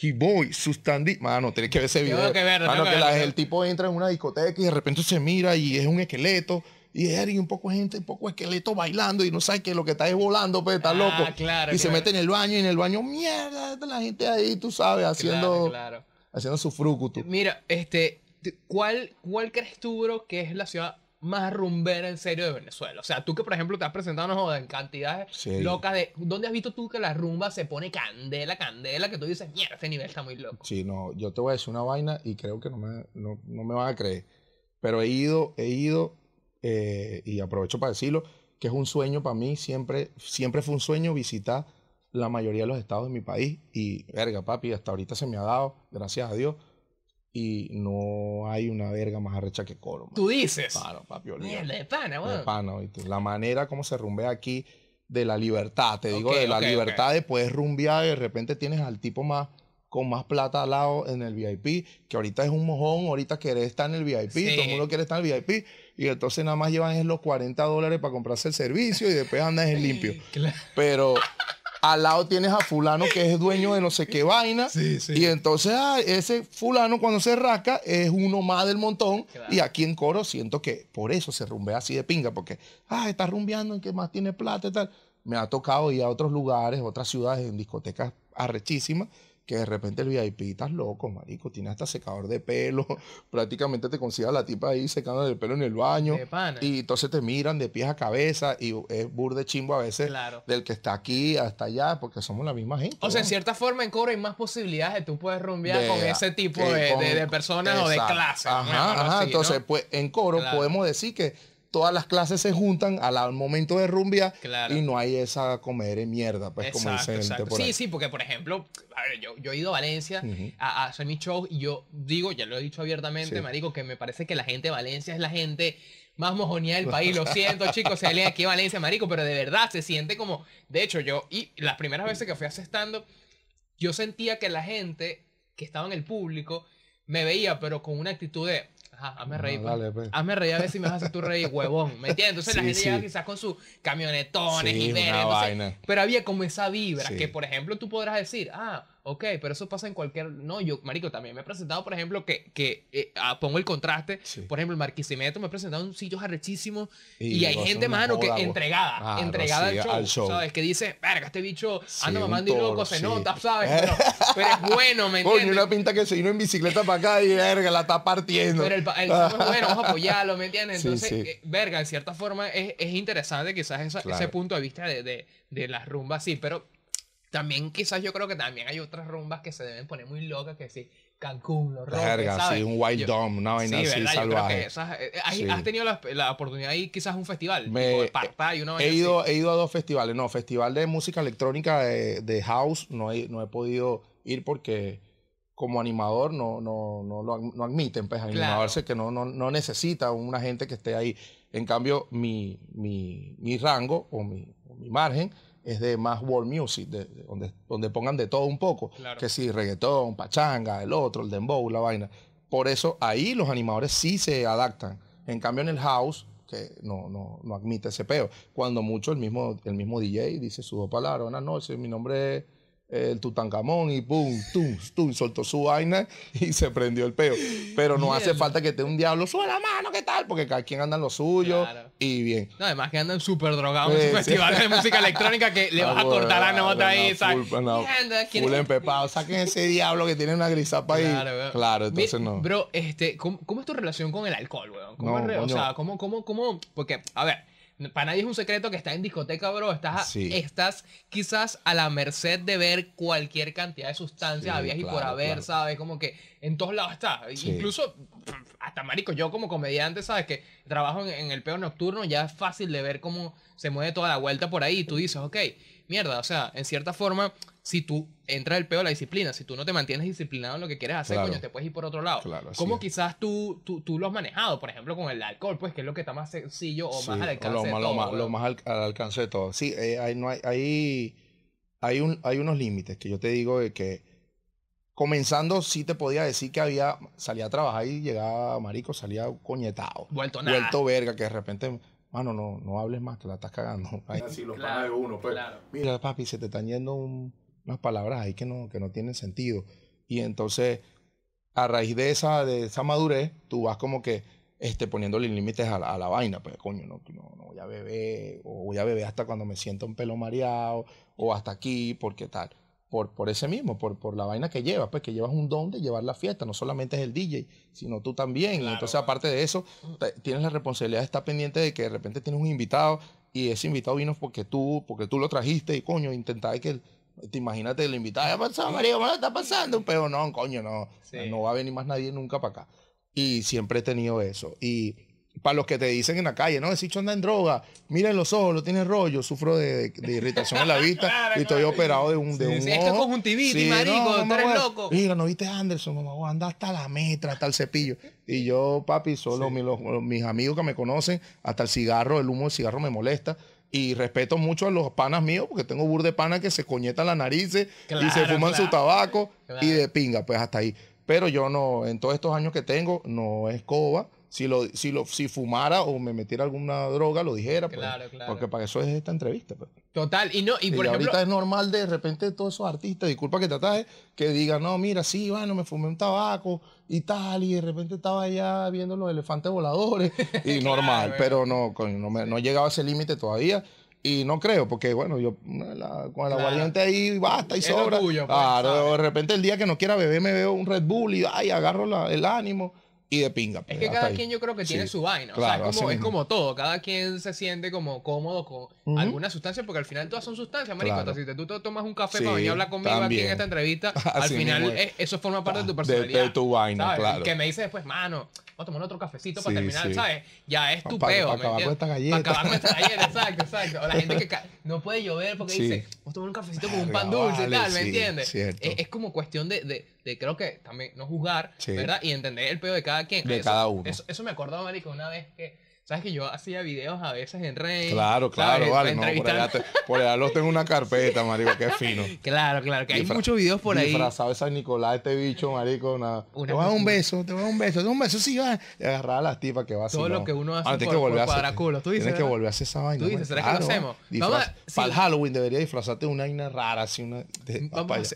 He Boy, Sustandi. Mano, tienes que ver ese video. que el tipo entra en una discoteca y de repente se mira y es un esqueleto. Y hay un poco de gente, un poco de esqueleto bailando y no sabe que lo que está es volando, pues está ah, loco. y se mete en el baño y en el baño, mierda, la gente ahí, tú sabes, haciendo, haciendo su frucutu. Mira, este, ¿cuál, ¿cuál crees tú, bro, que es la ciudad más rumbera en serio de Venezuela. O sea, tú que por ejemplo te has presentado en cantidades locas de. ¿Dónde has visto tú que la rumba se pone candela, candela? Que tú dices, mierda, este nivel está muy loco. Sí, no, yo te voy a decir una vaina y creo que no me, no, me a creer. Pero he ido, he ido, eh, y aprovecho para decirlo, que es un sueño para mí, siempre, siempre fue un sueño visitar la mayoría de los estados de mi país. Y, verga, papi, hasta ahorita se me ha dado, gracias a Dios y no hay una verga más arrecha que Coro. Tú dices. Claro, papi, de pana, weón. De pana, La manera como se rumbea aquí de la libertad, te digo, de la libertad de rumbear y de repente tienes al tipo más con más plata al lado en el VIP, que ahorita es un mojón, ahorita querés estar en el VIP, todo el mundo quiere estar en el VIP, y entonces nada más llevan los 40 dólares para comprarse el servicio y después andas en limpio. [laughs] Pero al lado tienes a fulano que es dueño de no sé qué vaina. Y entonces ah, ese fulano cuando se rasca es uno más del montón. Y aquí en coro siento que por eso se rumbea así de pinga, porque, ah, está rumbeando en que más tiene plata y tal. Me ha tocado ir a otros lugares, otras ciudades, en discotecas arrechísimas que de repente el VIP, estás loco, marico, tiene hasta secador de pelo, [laughs] prácticamente te consigas la tipa ahí secando el pelo en el baño, y entonces te miran de pies a cabeza, y es burde chimbo a veces del que está aquí hasta allá, porque somos la misma gente. O sea, en cierta forma en coro hay más posibilidades, tú puedes rumbear con ese tipo de, personas o de clase. Ajá, entonces pues en coro podemos decir que todas las clases se juntan al, momento de rumbia y no hay esa comer mierda, pues como dice Sí, sí, porque por ejemplo, yo, he ido a Valencia a, hacer mi show y yo digo, ya lo he dicho abiertamente, marico, que me parece que la gente de Valencia es la gente más mojonía del país. Lo [laughs] siento, chicos, se lee aquí en Valencia, marico, pero de verdad se siente como. De hecho, yo, y las primeras veces que fui asestando, yo sentía que la gente que estaba en el público me veía, pero con una actitud de, hazme ah, reír. Pues. Pues. Hazme reír a ver si me haces tú tu reír, [laughs] huevón. ¿Me entiendes? Entonces la gente llega quizás con sus camionetones y ver, Pero había como esa vibra que, por ejemplo, tú podrás decir, ah, ok, pero eso pasa en cualquier... No, yo, marico, también me he presentado, por ejemplo, que, que eh, ah, pongo el contraste, por ejemplo, el Marquisimeto me he presentado en sitios arrechísimos y, y hay gente, mano, que entregada, entregada al, show, ¿sabes? Que dice, verga, este bicho sí, anda mamando y loco, se nota, ¿sabes? [laughs] Pero, es bueno, ¿me entiendes? Coño, una pinta que se vino en bicicleta para acá y, verga, la está partiendo. Pero el, el, bueno, vamos a apoyarlo, ¿me entiendes? Entonces, eh, verga, en cierta forma es, es interesante quizás ese punto de vista de, de, de las rumbas, sí, pero también quizás yo creo que también hay otras rumbas que se deben poner muy locas que sí. Cancún, los roques, sí, un Wild Dome, una vaina sí, salvaje. Eh, eh, ¿has, tenido la, oportunidad ahí quizás un festival? he, ido, a dos festivales. No, festival de música electrónica de, house no he, no he podido ir porque como animador no, no, no, lo, no admiten, pues claro. que no, necesita una gente que esté ahí. En cambio, mi, rango o mi, o mi margen es de más world music, de, donde, donde pongan de todo un poco. Que si sí, reggaetón, pachanga, el otro, el dembow, la vaina. Por eso ahí los animadores sí se adaptan. En cambio en el house, que no, no, admite ese peo. Cuando mucho el mismo, el mismo DJ dice sus dos palabras, buenas noches, mi nombre es el Tutankamón y pum, tum, tum, soltó su vaina y se prendió el peo. Pero no hace falta que esté un diablo, sube la mano, ¿qué tal? Porque cada quien anda en lo suyo y bien. No, además que andan súper drogados en un festivales de música electrónica que le ah, vas a cortar la nota ahí. sabes no, saquen ese diablo que tiene una grisapa ahí. Claro, entonces no. Bro, este, ¿cómo, es tu relación con el alcohol, weón? ¿Cómo, es, o sea, ¿cómo, cómo, cómo? Porque, a ver, para nadie es un secreto que estás en discoteca, bro. Estás, estás quizás a la merced de ver cualquier cantidad de sustancias habías y por haber, ¿sabes? Como que en todos lados está. Incluso, hasta marico, yo como comediante, ¿sabes? Que trabajo en, el peo nocturno, ya es fácil de ver cómo se mueve toda la vuelta por ahí. Y tú dices, ok mierda, o sea, en cierta forma, si tú entras el peor de la disciplina, si tú no te mantienes disciplinado en lo que quieres hacer, coño, te puedes ir por otro lado. Como quizás tú, tú, lo has manejado, por ejemplo, con el alcohol, pues que es lo que está más sencillo o más al alcance de todo. Lo al, alcance todo. Sí, eh, hay, no hay, hay, un, hay unos límites que yo te digo de que comenzando sí te podía decir que había, salía a trabajar y llegaba marico, salía coñetado. Vuelto nada. Vuelto verga, que de repente mano, no, no hables más, te la estás cagando. [laughs] Así los claro, uno, pues, mira, papi, se te están yendo unas palabras ahí que no, que no tienen sentido. Y entonces, a raíz de esa, de esa madurez, tú vas como que este, poniéndole límites a, la vaina. Pues, coño, no, voy a beber, o voy a beber hasta cuando me siento un pelo mareado, o hasta aquí, porque tal por, ese mismo, por, por la vaina que llevas, pues que llevas un don de llevar la fiesta, no solamente es el DJ, sino tú también. Entonces, aparte de eso, tienes la responsabilidad de estar pendiente de que de repente tienes un invitado y ese invitado vino porque tú, porque tú lo trajiste y coño, intentaba que te imagínate el invitado, ¿qué pasado, María? ¿Qué está pasando? Pero no, coño, no, no va a venir más nadie nunca para acá. Y siempre he tenido eso. Y para los que te dicen en la calle, no, ese yo anda en droga, miren los ojos, lo tiene rollo, sufro de, irritación en la [laughs] vista y estoy operado de un, de un Es conjuntivitis, marico, loco. Mira, ¿no viste Anderson? anda hasta la metra, hasta el cepillo. Y yo, papi, solo mis, amigos que me conocen, hasta el cigarro, el humo del cigarro me molesta. Y respeto mucho a los panas míos, porque tengo bur de panas que se coñetan las narices y se fuman su tabaco y de pinga, pues hasta ahí. Pero yo no, en todos estos años que tengo, no es coba si, lo, si, lo, si fumara o me metiera alguna droga, lo dijera. Pues, porque para eso es esta entrevista. Pues. Total, y no, y por ejemplo. Ahorita es normal de repente todos esos artistas, disculpa que te ataje, que digan, no, mira, sí, bueno, me fumé un tabaco y tal, y de repente estaba allá viendo los elefantes voladores, [laughs] y normal, eh. pero no, no, me, no llegaba a ese límite todavía. Y no creo, porque bueno, yo la, con la ahí basta y sobra. Pues, claro, de repente el día que no quiera beber me veo un Red Bull y ay, agarro el ánimo y de pinga. Pues, es que cada quien yo creo que tiene su vaina. Claro, o sea, es como, todo. Cada quien se siente como cómodo con alguna sustancia, porque al final todas son sustancias, marico. si tú te tomas un café para venir a hablar conmigo aquí en esta entrevista, [laughs] al final e, eso forma parte de tu ah, personalidad. De, tu vaina, claro. que me dice después, mano, vamos a tomar otro cafecito para terminar, ¿sabes? Ya es tu peo, Para acabar con esta galleta. Para acabar con esta galleta, exacto, exacto. O la gente que no puede llover porque dice, vamos a tomar un cafecito con un pan dulce y tal, ¿me entiendes? Es como cuestión de este, creo que también no juzgar, ¿verdad? Y entender el pedo de cada quien. De cada uno. Eso, me acordaba, una vez que Sabes que yo hacía videos a veces en redes. Claro, claro, vale. No, por, allá te, por, allá los tengo una carpeta, marico, qué fino. [laughs] Claro, claro, que hay muchos videos por ahí. Disfrazado de San Nicolás, este bicho, marico. Una, te voy a dar un beso, te voy a dar un beso, te voy a un beso, sí, va. Agarrar a las tipas que va a Todo lo que uno hace para ah, por, culo. Tú dices, tienes que volver a hacer esa vaina. Tú dices, ¿será que lo hacemos? Vamos Para el Halloween debería disfrazarte una vaina rara, así una...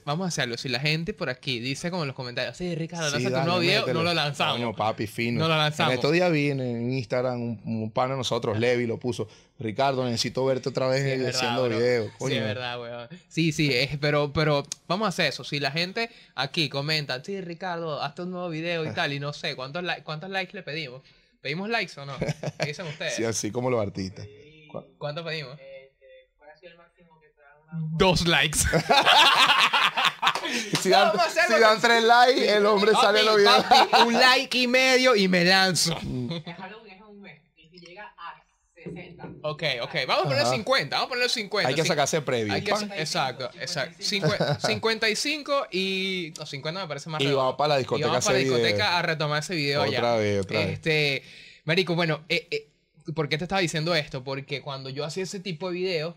vamos, a hacerlo. Si la gente por aquí dice como en los comentarios, sí, Ricardo, lanza tu nuevo video, no lo lanzamos. No, papi, fino. No lo lanzamos. En estos días vi en Instagram un un pan de nosotros, Levi lo puso. Ricardo, necesito verte otra vez haciendo video. Sí, es verdad, weón. Sí, sí, pero, pero vamos a hacer eso. Si la gente aquí comenta, sí, Ricardo, hazte un nuevo video y tal, y no sé, ¿cuántos, cuántos likes le pedimos? ¿Pedimos likes o no? ¿Qué dicen [laughs] ustedes? sí, así como los artistas. ¿Cuántos pedimos? Dos likes. [laughs] si, dan, si dan, tres likes, el hombre sale en los videos. un like y medio y me lanzo. Mm. Ok, ok. Vamos a poner 50. Vamos a poner 50. Hay que sacarse previo. exacto, exacto. 55 y. 50 me parece más Y vamos para la discoteca. Y vamos para la discoteca a retomar ese video otra ya. vez, otra vez. Este. Marico, bueno, eh, eh, ¿por qué te estaba diciendo esto? Porque cuando yo hacía ese tipo de videos,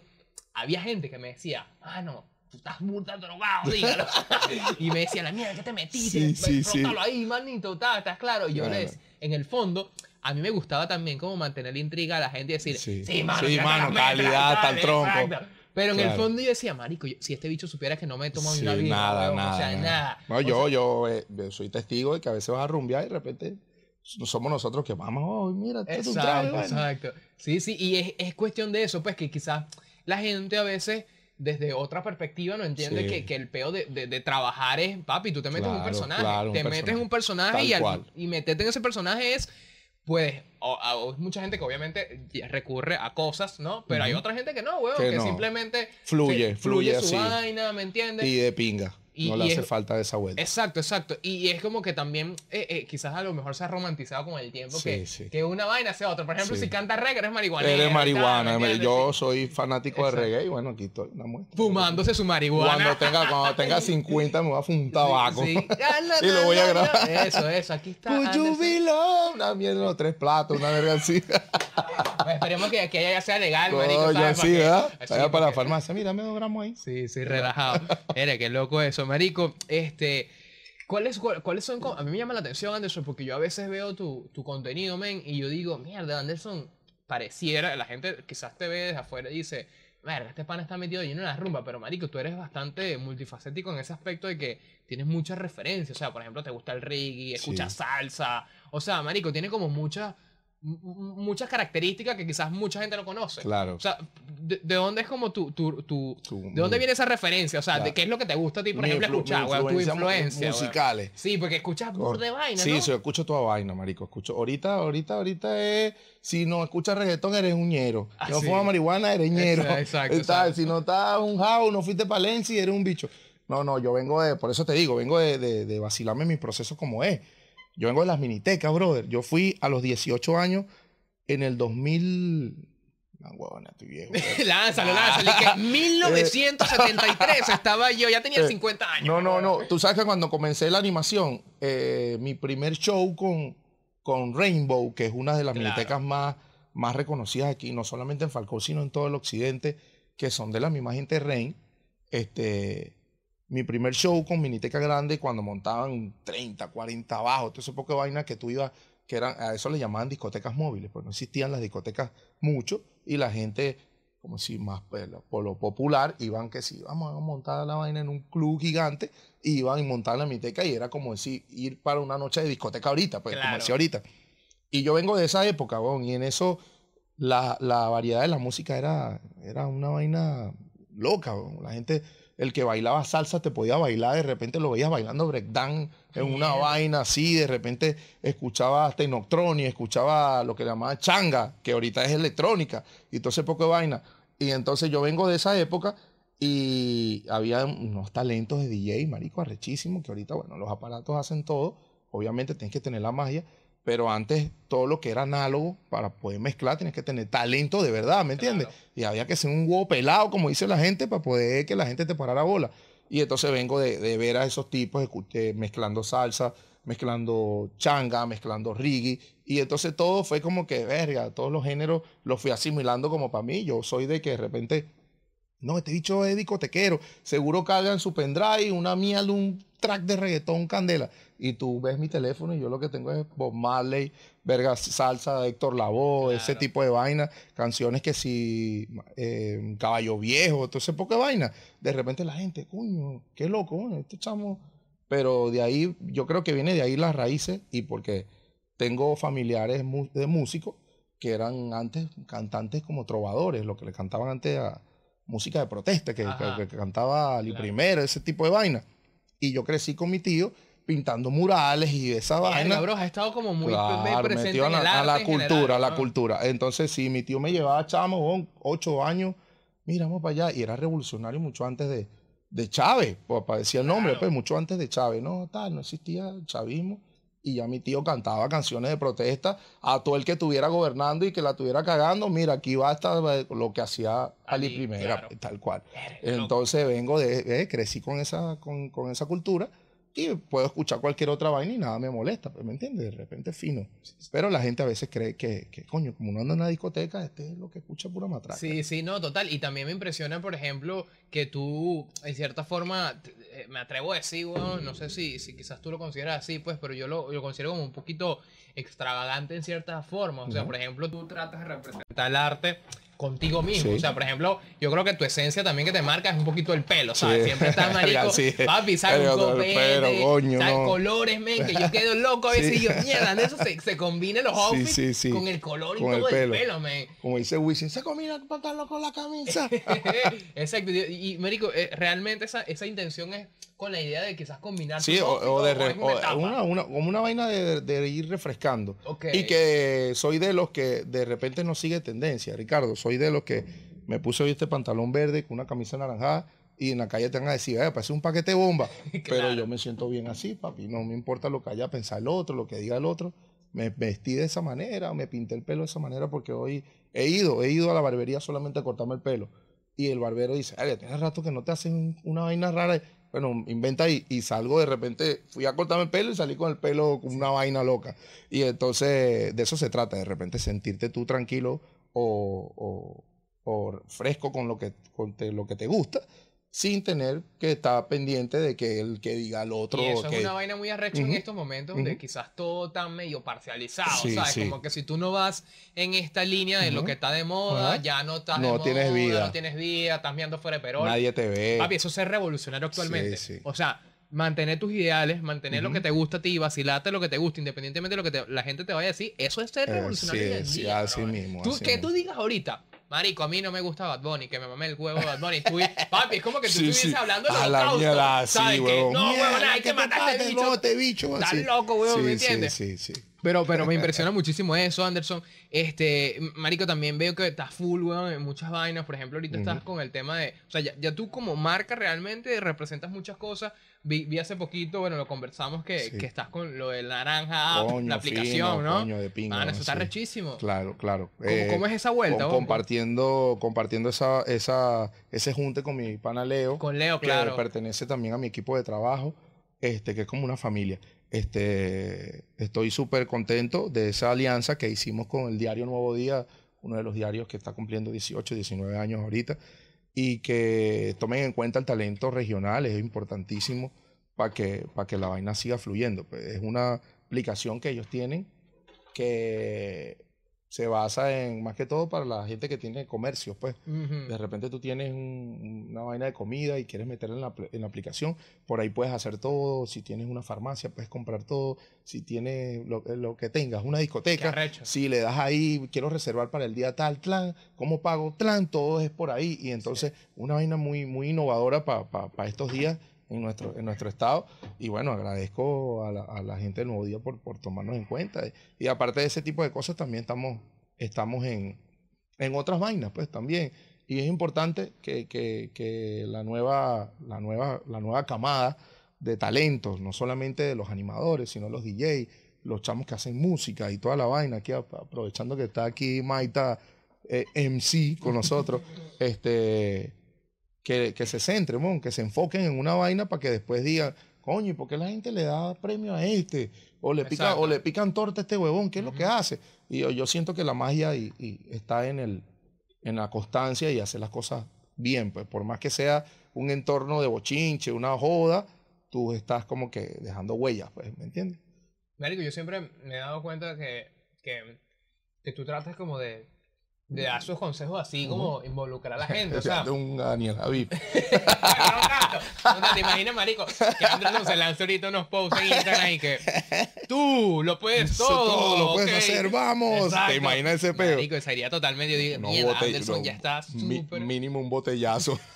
había gente que me decía, ah, no, tú estás burda drogado, [laughs] dígalo. [laughs] y me decía, la mierda, ¿qué te metiste? Sí, sí, sí. ahí, manito, estás claro. Y yo les, en el fondo, a mí me gustaba también como mantener la intriga a la gente y decir, sí, mano, sí, mano calidad, tal tronco. Pero en el fondo yo decía, marico, si este bicho supiera que no me he tomado una vida, nada, nada, nada. yo, eh, yo, soy testigo de que a veces vas a rumbear y de repente somos nosotros que vamos, oh, mira, exacto, exacto. Sí, sí, y es, cuestión de eso, pues que quizás la gente a veces desde otra perspectiva no entiende que, el peo de, trabajar es, papi, tú te metes en un personaje, te metes metes un personaje y, y meterte en ese personaje es pues, O, mucha gente que obviamente recurre a cosas, ¿no? Pero hay otra gente que no, weón, que, simplemente. Fluye, fluye, su vaina, ¿me entiendes? Y de pinga no le hace falta esa vuelta. Exacto, exacto. Y, es como que también eh, eh, quizás a lo mejor se ha romantizado con el tiempo que, una vaina sea otra. Por ejemplo, si canta reggae, eres marihuana. Eres marihuana. yo soy fanático de reggae y bueno, aquí estoy Fumándose su marihuana. Cuando tenga, cuando tenga 50 [laughs] me va a fumar un tabaco. [laughs] Ah, y lo voy a grabar. Eso, eso. Aquí está. Una mierda, los tres platos, una verga [laughs] Pues esperemos que, que ya sea legal, marico, Oye, Sí, ¿verdad? para la farmacia, mira, me logramos ahí. Sí, sí, relajado. Mira, qué loco eso, marico. Este... ¿Cuáles, ¿Cuáles son? A mí me llama la atención, Anderson, porque yo a veces veo tu, contenido, men, y yo digo, mierda, Anderson, pareciera, la gente quizás te ve desde afuera y dice, mierda, este pan está metido lleno en la rumba, pero marico, tú eres bastante multifacético en ese aspecto de que tienes muchas referencias, o sea, por ejemplo, te gusta el reggae, escuchas salsa, o sea, marico, tiene como muchas muchas características que quizás mucha gente no conoce. Claro. O sea, ¿de, dónde es como tu, ¿De dónde viene esa referencia? O sea, ¿de qué es lo que te gusta a ti, por ejemplo, escuchar, güey? influencia. Musicales. Sí, porque escuchas de vaina, Sí, ¿no? sí, escucho toda vaina, marico. Escucho. Ahorita, ahorita, ahorita es. Si no escuchas reggaetón, eres un ñero. Ah, si no fumas marihuana, eres ñero. Exacto, exacto, Si no estás un jao, no fuiste palencia, eres un bicho. No, no, yo vengo de. Por eso te digo, vengo de, de, en vacilarme mis procesos como es. Yo vengo de las minitecas, brother. Yo fui a los 18 años en el 2000. La huevona, estoy viejo. [laughs] lánzalo, lánzalo. 1973 [laughs] eh, estaba yo, ya tenía 50 eh, años. No, no, no. Tú sabes que cuando comencé la animación, eh, mi primer show con, con Rainbow, que es una de las minitecas más, más reconocidas aquí, no solamente en Falcón, sino en todo el occidente, que son de la misma gente Rain, este, mi primer show con Miniteca Grande cuando montaban 30, 40 bajos, todo ese poco vaina que tú ibas, que eran, a eso le llamaban discotecas móviles, porque no existían las discotecas mucho y la gente, como si más por lo popular, iban que sí, vamos a montar la vaina en un club gigante, iban y montaban la Miniteca y era como decir, ir para una noche de discoteca ahorita, pues como ahorita. Y yo vengo de esa época, bon, y en eso la, la, variedad de la música era, era una vaina loca, la gente el que bailaba salsa te podía bailar, de repente lo veías bailando breakdown en una vaina así, de repente escuchabas y escuchaba lo que llamaba changa, que ahorita es electrónica, y todo ese poco de vaina. Y entonces yo vengo de esa época y había unos talentos de DJ, marico, arrechísimo, que ahorita, bueno, los aparatos hacen todo, obviamente tienes que tener la magia, pero antes todo lo que era análogo, para poder mezclar, tienes que tener talento de verdad, ¿me entiendes? Y había que ser un huevo pelado, como dice la gente, para poder que la gente te parara bola. Y entonces vengo de, ver a esos tipos eh, mezclando salsa, mezclando changa, mezclando reggae. Y entonces todo fue como que, verga, todos los géneros los fui asimilando como para mí. Yo soy de que de repente no, este bicho es discotequero. Seguro carga en su pendrive una mierda, un track de reggaetón candela. Y tú ves mi teléfono y yo lo que tengo es Bob Marley, verga salsa, Héctor Lavoe, ese tipo de vaina. Canciones que si em, Caballo Viejo, entonces poca vaina. De repente la gente, coño, qué loco, bueno, este chamo. Pero de ahí, yo creo que viene de ahí las raíces y porque tengo familiares de músicos que eran antes cantantes como trovadores, lo que le cantaban antes a música de protesta que, cantaba Ali Primero, ese tipo de vaina. Y yo crecí con mi tío pintando murales y esa vaina. La ha estado como muy, presente a, la cultura, a la cultura. Entonces, si mi tío me llevaba chamo, ocho años, miramos para allá, y era revolucionario mucho antes de, Chávez, pues, aparecía el nombre, pues mucho antes de Chávez, no, tal, no existía chavismo y ya mi tío cantaba canciones de protesta a todo el que estuviera gobernando y que la estuviera cagando. Mira, aquí va hasta eh, lo que hacía Ali, Primera, eh, tal cual. Entonces vengo de, eh, crecí con esa, con, con, esa cultura y puedo escuchar cualquier otra vaina y nada me molesta, pues, ¿me entiendes? De repente fino. Pero la gente a veces cree que, que coño, como uno anda en una discoteca, este es lo que escucha pura matraca. Sí, sí, no, total. Y también me impresiona, por ejemplo, que tú, en cierta forma, eh, me atrevo a decir, bueno, no sé si, si quizás tú lo consideras así, pues, pero yo lo, considero como un poquito extravagante en cierta forma. O sea, por ejemplo, tú tratas de representar el arte contigo mismo. O sea, por ejemplo, yo creo que tu esencia también que te marca es un poquito el pelo, ¿sabes? Siempre estás [laughs] marico, sí. papi, pisar un copete, coño, no. colores, men, que yo quedo loco a veces yo, mierda, de eso se, se los outfits con el color y todo el pelo, me, men. Como dice Wisin, se combina el loco con la camisa. [laughs] Exacto. Y, y marico, eh, realmente esa, esa intención es con la idea de quizás combinar. Sí, o, de una, vaina de, ir refrescando. Y que soy de los que de repente no sigue tendencia, Ricardo. Soy de los que me puse hoy este pantalón verde con una camisa naranjada y en la calle te van a decir, eh, parece un paquete bomba. [laughs] Pero yo me siento bien así, papi. No me importa lo que haya pensado el otro, lo que diga el otro. Me vestí de esa manera, me pinté el pelo de esa manera porque hoy he ido, he ido a la barbería solamente a cortarme el pelo. Y el barbero dice, ay, tienes rato que no te hacen una vaina rara bueno, inventa y, salgo de repente, fui a cortarme el pelo y salí con el pelo con una vaina loca. Y entonces de eso se trata, de repente sentirte tú tranquilo o, o, o fresco con, lo que, con lo que te gusta sin tener que estar pendiente de que el que diga al otro. eso es una vaina muy arrecha en estos momentos donde quizás todo está medio parcializado, o ¿sabes? Como que si tú no vas en esta línea de lo que está de moda, ya no estás no de tienes moda, vida. no tienes vida, estás mirando fuera de Perón. Nadie te ve. Papi, eso es ser revolucionario actualmente. o sea, mantener tus ideales, mantener lo que te gusta a ti, vacilarte lo que te gusta, independientemente de lo que la gente te vaya a decir, eso es ser revolucionario. Eh, sí, así mismo. que tú digas ahorita, marico, a mí no me gusta Bad Bunny, que me mamé el huevo de Bad Bunny. [laughs] papi, es como que tú sí, estuvieses hablando de a la no, huevón, hay que matar a este bicho. Estás loco, huevón, ¿me entiendes? Sí, sí, sí. Pero, pero me impresiona muchísimo eso, Anderson. Este, Marico, también veo que estás full, weón, en muchas vainas. Por ejemplo, ahorita estás con el tema de. O sea, ya, tú como marca realmente representas muchas cosas. Vi, hace poquito, bueno, lo conversamos que, que estás con lo de naranja, la aplicación, ¿no? Coño de eso está rechísimo. Claro, claro. ¿Cómo, eh, es esa vuelta, Compartiendo, compartiendo esa, esa, ese junte con mi pana Leo. Con Leo, claro. Que pertenece también a mi equipo de trabajo, este, que es como una familia. Este, estoy súper contento de esa alianza que hicimos con el diario Nuevo Día, uno de los diarios que está cumpliendo 18, 19 años ahorita, y que tomen en cuenta el talento regional, es importantísimo para que, para que la vaina siga fluyendo. Pues, es una aplicación que ellos tienen que se basa en, más que todo para la gente que tiene comercios, pues. De repente tú tienes una vaina de comida y quieres meterla en la, aplicación, por ahí puedes hacer todo, si tienes una farmacia puedes comprar todo, si tienes lo, eh, que tengas, una discoteca, si le das ahí, quiero reservar para el día tal, plan, ¿cómo pago? Plan, todo es por ahí. Y entonces, una vaina muy, muy innovadora para estos días en nuestro, en nuestro estado. Y bueno, agradezco a la, a la gente del Nuevo Día por, por, tomarnos en cuenta. Y aparte de ese tipo de cosas, también estamos, estamos en, en otras vainas, pues también. Y es importante que, que, la, nueva, la, nueva, la nueva camada de talentos, no solamente de los animadores, sino los DJs, los chamos que hacen música y toda la vaina, aquí aprovechando que está aquí Maita eh, MC con nosotros, [laughs] este, que, se centren, que se enfoquen en una vaina para que después digan, coño, ¿y por qué la gente le da premio a este? O le, pica, o le pican torta a este huevón, ¿qué es lo que hace? Y yo, siento que la magia y, está en, el, en la constancia y hace las cosas bien, pues por más que sea un entorno de bochinche, una joda, tú estás como que dejando huellas, pues, ¿me entiendes? Mérico, yo siempre me he dado cuenta que, que, que tú tratas como de, de da sus consejos así como involucrar a la [laughs] gente. o sea, de un Daniel Javid. [laughs] te imaginas, marico, que Andrés se lanza ahorita unos posts en Instagram y que tú lo puedes todo. lo puedes hacer, vamos. Te imaginas ese peo. Marico, iría totalmente, yo digo, ya estás súper. Mínimo un botellazo. [laughs]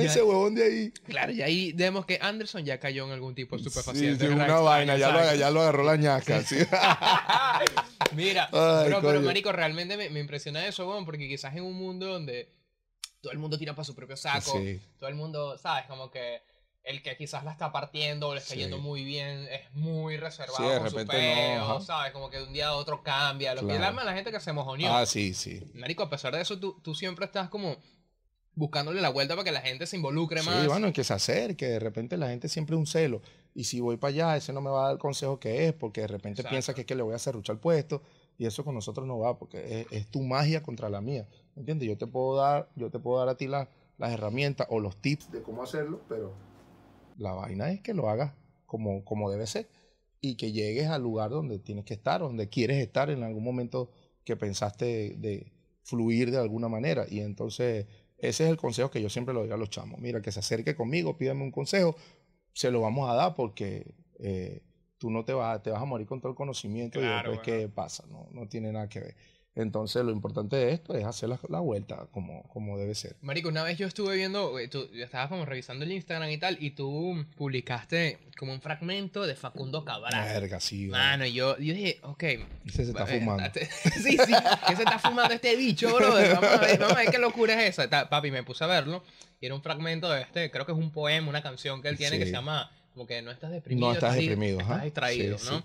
ese huevón de ahí. Claro, y ahí vemos que Anderson ya cayó en algún tipo de superfaciente. Sí, sí, una vaina, ya lo, agarró la ñaca. Sí. [laughs] Mira, [laughs] pero marico, realmente me, me impresiona eso, huevón, porque quizás en un mundo donde todo el mundo tira para su propio saco, todo el mundo, ¿sabes? Como que el que quizás la está partiendo o le está yendo muy bien es muy reservado sí, de repente no, ¿sabes? Como que de un día a otro cambia. Lo claro. que le arma la gente que se mojoneó. Ah, sí, sí. Marico, a pesar de eso, tú siempre estás como buscándole la vuelta para que la gente se involucre más. Sí, bueno, que se que De repente la gente siempre es un celo. Y si voy para allá, ese no me va a dar el consejo que es, porque de repente piensa que es que le voy a hacer luchar el puesto. Y eso con nosotros no va, porque es, tu magia contra la mía. ¿Entiendes? Yo te puedo dar, yo te puedo dar a ti las herramientas o los tips de cómo hacerlo, pero la vaina es que lo hagas como, como debe ser y que llegues al lugar donde tienes que estar, donde quieres estar en algún momento que pensaste de fluir de alguna manera. Y entonces ese es el consejo que yo siempre le doy a los chamos. Mira, que se acerque conmigo, pídame un consejo, se lo vamos a dar porque eh, tú no te vas, te vas a morir con todo el conocimiento y después qué pasa, no, no tiene nada que ver. Entonces, lo importante de esto es hacer la, vuelta como, como debe ser. Marico, una vez yo estuve viendo, eh, tú estabas como revisando el Instagram y tal, y tú publicaste como un fragmento de Facundo Cabral. Verga, sí. Mano, yo, dije, ok. Ese se está eh, fumando. Este, [laughs] sí, sí, ¿Qué se está fumando este bicho, bro. Vamos a ver, qué locura es esa. papi, me puse a verlo, y era un fragmento de este, creo que es un poema, una canción que él tiene que se llama, como que no estás deprimido. No estás deprimido, Estás distraído, sí, ¿no? Sí.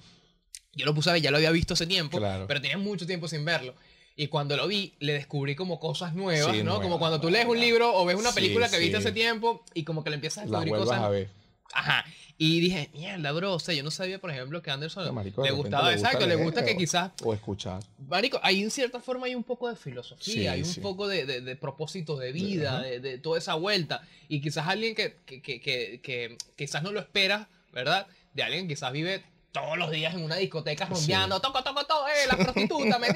Yo lo puse a ver, ya lo había visto hace tiempo, pero tenía mucho tiempo sin verlo. Y cuando lo vi, le descubrí como cosas nuevas, ¿no? como cuando tú lees un libro o ves una película que viste hace tiempo y como que le empiezas a descubrir cosas. ver. Ajá. Y dije, mierda, bro, o sea, yo no sabía, por ejemplo, que Anderson le gustaba, exacto, le gusta, que quizás... O escuchar. Marico, hay en cierta forma hay un poco de filosofía, hay un poco de, de, de, propósito de vida, de, de, toda esa vuelta. Y quizás alguien que, que, que, que, quizás no lo esperas ¿verdad? De alguien que quizás vive todos los días en una discoteca rumbeando, toco, toco, toco, eh, la prostituta, ¿me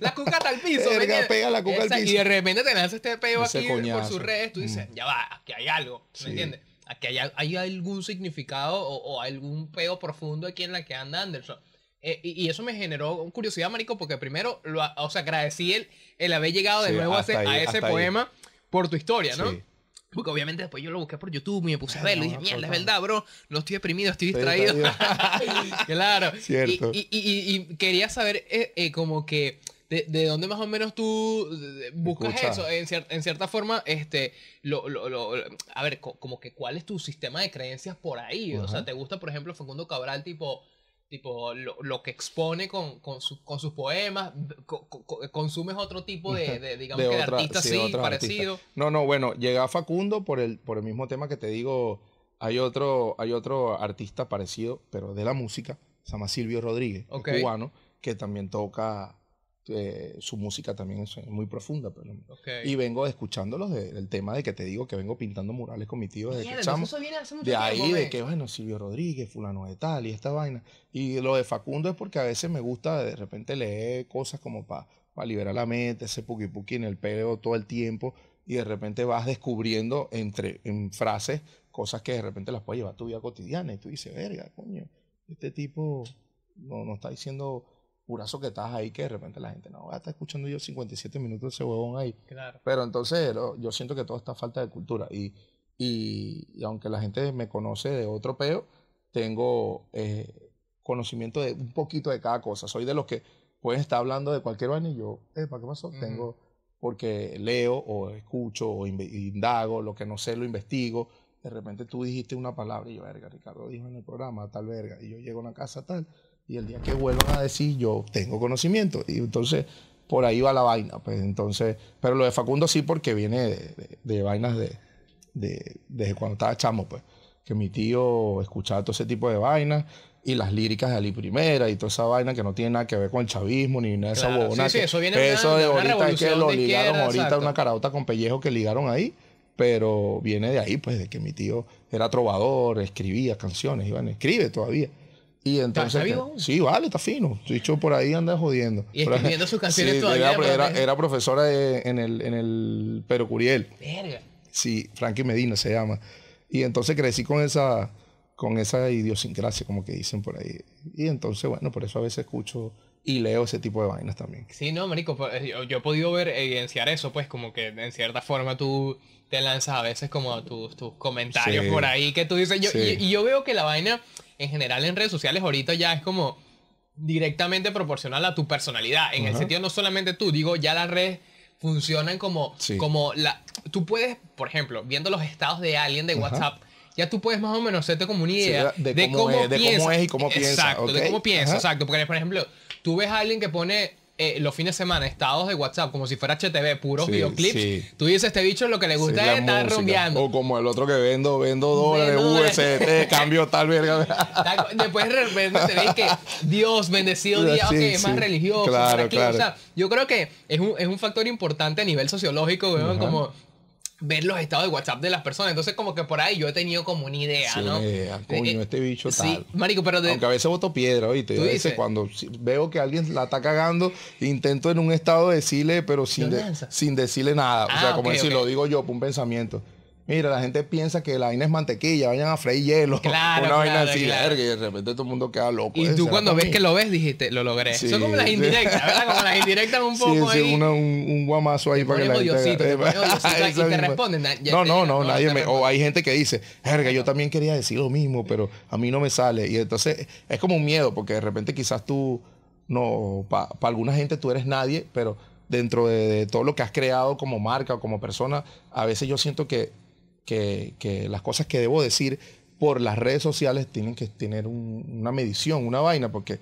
La cuca al piso, pega la al piso. Y de repente te lanzas este peo aquí por sus redes, tú dices, mm. ya va, aquí hay algo, ¿me entiendes? Aquí hay, hay, algún significado o, algún peo profundo aquí en la que anda Anderson. Eh, y, eso me generó curiosidad, marico, porque primero, lo, o sea, agradecí el, haber llegado de nuevo a, ese, a ese poema por tu historia, ¿no? Porque obviamente después yo lo busqué por YouTube y me puse a verlo y dije, mierda, es verdad, bro. No estoy deprimido, estoy distraído. [laughs] claro. Cierto. Y, quería saber eh, eh, como que de, dónde más o menos tú buscas eso. En, cierta forma, este, lo, lo, a ver, como que cuál es tu sistema de creencias por ahí. O sea, ¿te gusta, por ejemplo, Facundo Cabral tipo tipo lo, lo, que expone con, con, sus poemas, consumes otro tipo de, digamos artista parecido. No, no, bueno, llega Facundo por el, por el mismo tema que te digo, hay otro, hay otro artista parecido, pero de la música, se llama Silvio Rodríguez, cubano, que también toca eh, su música también es muy profunda. Pero, pues, Y vengo escuchándolos del tema de que te digo que vengo pintando murales con mi tío De ahí, de que, bueno, Silvio Rodríguez, fulano de tal y esta vaina. Y lo de Facundo es porque a veces me gusta de repente leer cosas como para pa liberar la mente, ese puki puki en el pelo todo el tiempo. Y de repente vas descubriendo entre en frases cosas que de repente las puedes llevar a tu vida cotidiana. Y tú dices, verga, coño, este tipo no, no está diciendo curazo que estás ahí que de repente la gente no va a estar escuchando yo 57 minutos ese huevón ahí. Claro. Pero entonces yo siento que todo está falta de cultura y, y, aunque la gente me conoce de otro peo, tengo eh, conocimiento de un poquito de cada cosa. Soy de los que pueden estar hablando de cualquier vaina y yo, eh, ¿para qué pasó? Tengo, porque leo o escucho o indago, lo que no sé lo investigo. De repente tú dijiste una palabra y yo, verga, Ricardo dijo en el programa tal verga, y yo llego a una casa tal y el día que vuelvan a decir, yo tengo conocimiento. Y entonces, por ahí va la vaina. Pues entonces, pero lo de Facundo sí, porque viene de, vainas de, de, desde cuando estaba chamo, pues. Que mi tío escuchaba todo ese tipo de vainas y las líricas de Ali Primera y toda esa vaina que no tiene nada que ver con el chavismo ni nada de esa bobona. eso viene de ahorita que lo ligaron ahorita una carauta con pellejo que ligaron ahí, pero viene de ahí, pues, de que mi tío era trovador, escribía canciones, iban escribe todavía. Y entonces, Sí, vale, está fino. Dicho por ahí anda jodiendo. Y sus canciones todavía. Era, profesora en el, Pero el Verga. Sí, Frankie Medina se llama. Y entonces crecí con esa, con esa idiosincrasia, como que dicen por ahí. Y entonces, bueno, por eso a veces escucho y leo ese tipo de vainas también. Sí, no, marico, pues, eh, yo, he podido ver, evidenciar eso, pues, como que en cierta forma tú te lanzas a veces como tus, comentarios por ahí que tú dices. Yo, y yo veo que la vaina en general en redes sociales ahorita ya es como directamente proporcional a tu personalidad. En el sentido no solamente tú, digo, ya las redes funcionan como, como la... Tú puedes, por ejemplo, viendo los estados de alguien de WhatsApp, ya tú puedes más o menos hacerte como una idea de, cómo, es, y cómo piensa. Exacto, de cómo piensa, exacto. Porque, por ejemplo, tú ves a alguien que pone eh, los fines de semana estados de WhatsApp, como si fuera HTV, puros videoclips. Tú dices, este bicho lo que le gusta es estar rumbeando. O como el otro que vendo, vendo dólares, USDT, [laughs] cambio tal verga. Después de repente te ves que Dios, bendecido día, ok, es más religioso. O sea, yo creo que es un, es un factor importante a nivel sociológico, weón, como ver los estados de WhatsApp de las personas. Entonces, como que por ahí yo he tenido como una idea, ¿no? Eh, Coño, eh, este bicho tal. Marico, pero de, Aunque a veces voto piedra, oíste A veces cuando veo que alguien la está cagando, intento en un estado decirle, pero sin, sin decirle nada. o sea, ah, como si lo digo yo, un pensamiento. Mira, la gente piensa que la vaina es mantequilla, vayan a freír hielo. [laughs] Claro. Una vaina así, y de repente todo el mundo queda loco. Y tú cuando ves que lo ves, dijiste, lo logré. Son como las indirectas, ¿verdad? Como las indirectas un [laughs] poco. Sí, sí, ahí. un, guamazo ahí para que la gente. Te [laughs] y te responden. No, no, no, nadie me. O hay gente que dice, jerga, yo también quería decir lo mismo, pero a mí no me sale. Y entonces es como un miedo, porque de repente quizás tú, no, para alguna gente tú eres nadie, pero dentro de todo lo que has creado como marca o como persona, a veces yo siento que que, las cosas que debo decir por las redes sociales tienen que tener una medición, una vaina, porque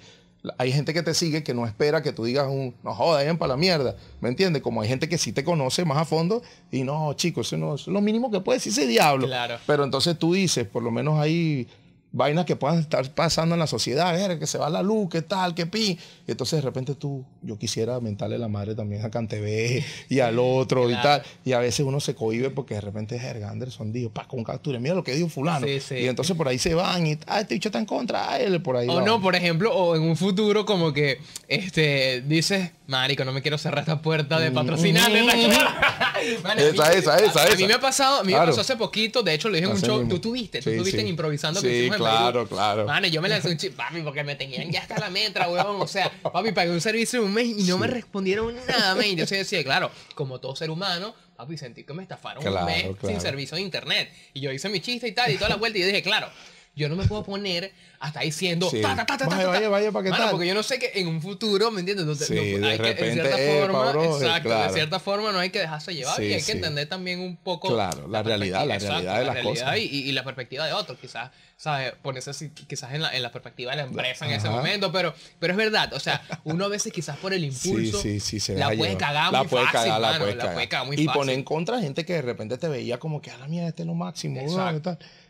hay gente que te sigue que no espera que tú digas un, no joda, vayan para la mierda, ¿me entiendes? Como hay gente que sí te conoce más a fondo y no, chicos, eso, no, es lo mínimo que puede decirse diablo. Claro. Pero entonces tú dices, por lo menos ahí vainas que puedan estar pasando en la sociedad, que se va la luz, que tal, que pi. entonces de repente tú, yo quisiera mentarle la madre también a Cantebé y al otro y tal. Y a veces uno se cohibe porque de repente Es Anderson dios, pa, con captura, mira lo que dijo fulano. Y entonces por ahí se van y, ah, este bicho está en contra, él por ahí. O no, por ejemplo, o en un futuro como que, este, dices, marico, no me quiero cerrar esta puerta de mm, patrocinar mm, mm. [laughs] esa, esa, esa, a, mí me ha pasado, a mí me pasó hace poquito, de hecho lo dije en un show, tú tuviste, tú tuviste Improvisando que Claro, claro. Mano, yo me lancé un chiste papi, porque me tenían ya hasta la metra, weón. O sea, papi, pagué un servicio en un mes y no me respondieron nada, y Yo sí decía, claro, como todo ser humano, papi, sentí que me estafaron un mes sin servicio de internet. Y yo hice mi chiste y tal, y toda la vuelta, y yo dije, claro, yo no me puedo poner hasta diciendo vaya, vaya, vaya, para que Porque yo no sé que en un futuro, ¿me entiendes? de repente, cierta eh, forma, de eh, cierta forma no hay que dejarse llevar y hay que entender también un poco la, realidad, la realidad de las cosas. Y, la perspectiva de otros, quizás, ¿sabes? Ponerse así, quizás en la, en la perspectiva de la empresa en ese momento, pero, pero es verdad, o sea, uno a veces quizás por el impulso la puede cagar muy fácil, la puede muy fácil. Y poner en contra gente que de repente te veía como que a la mierda, este es lo máximo,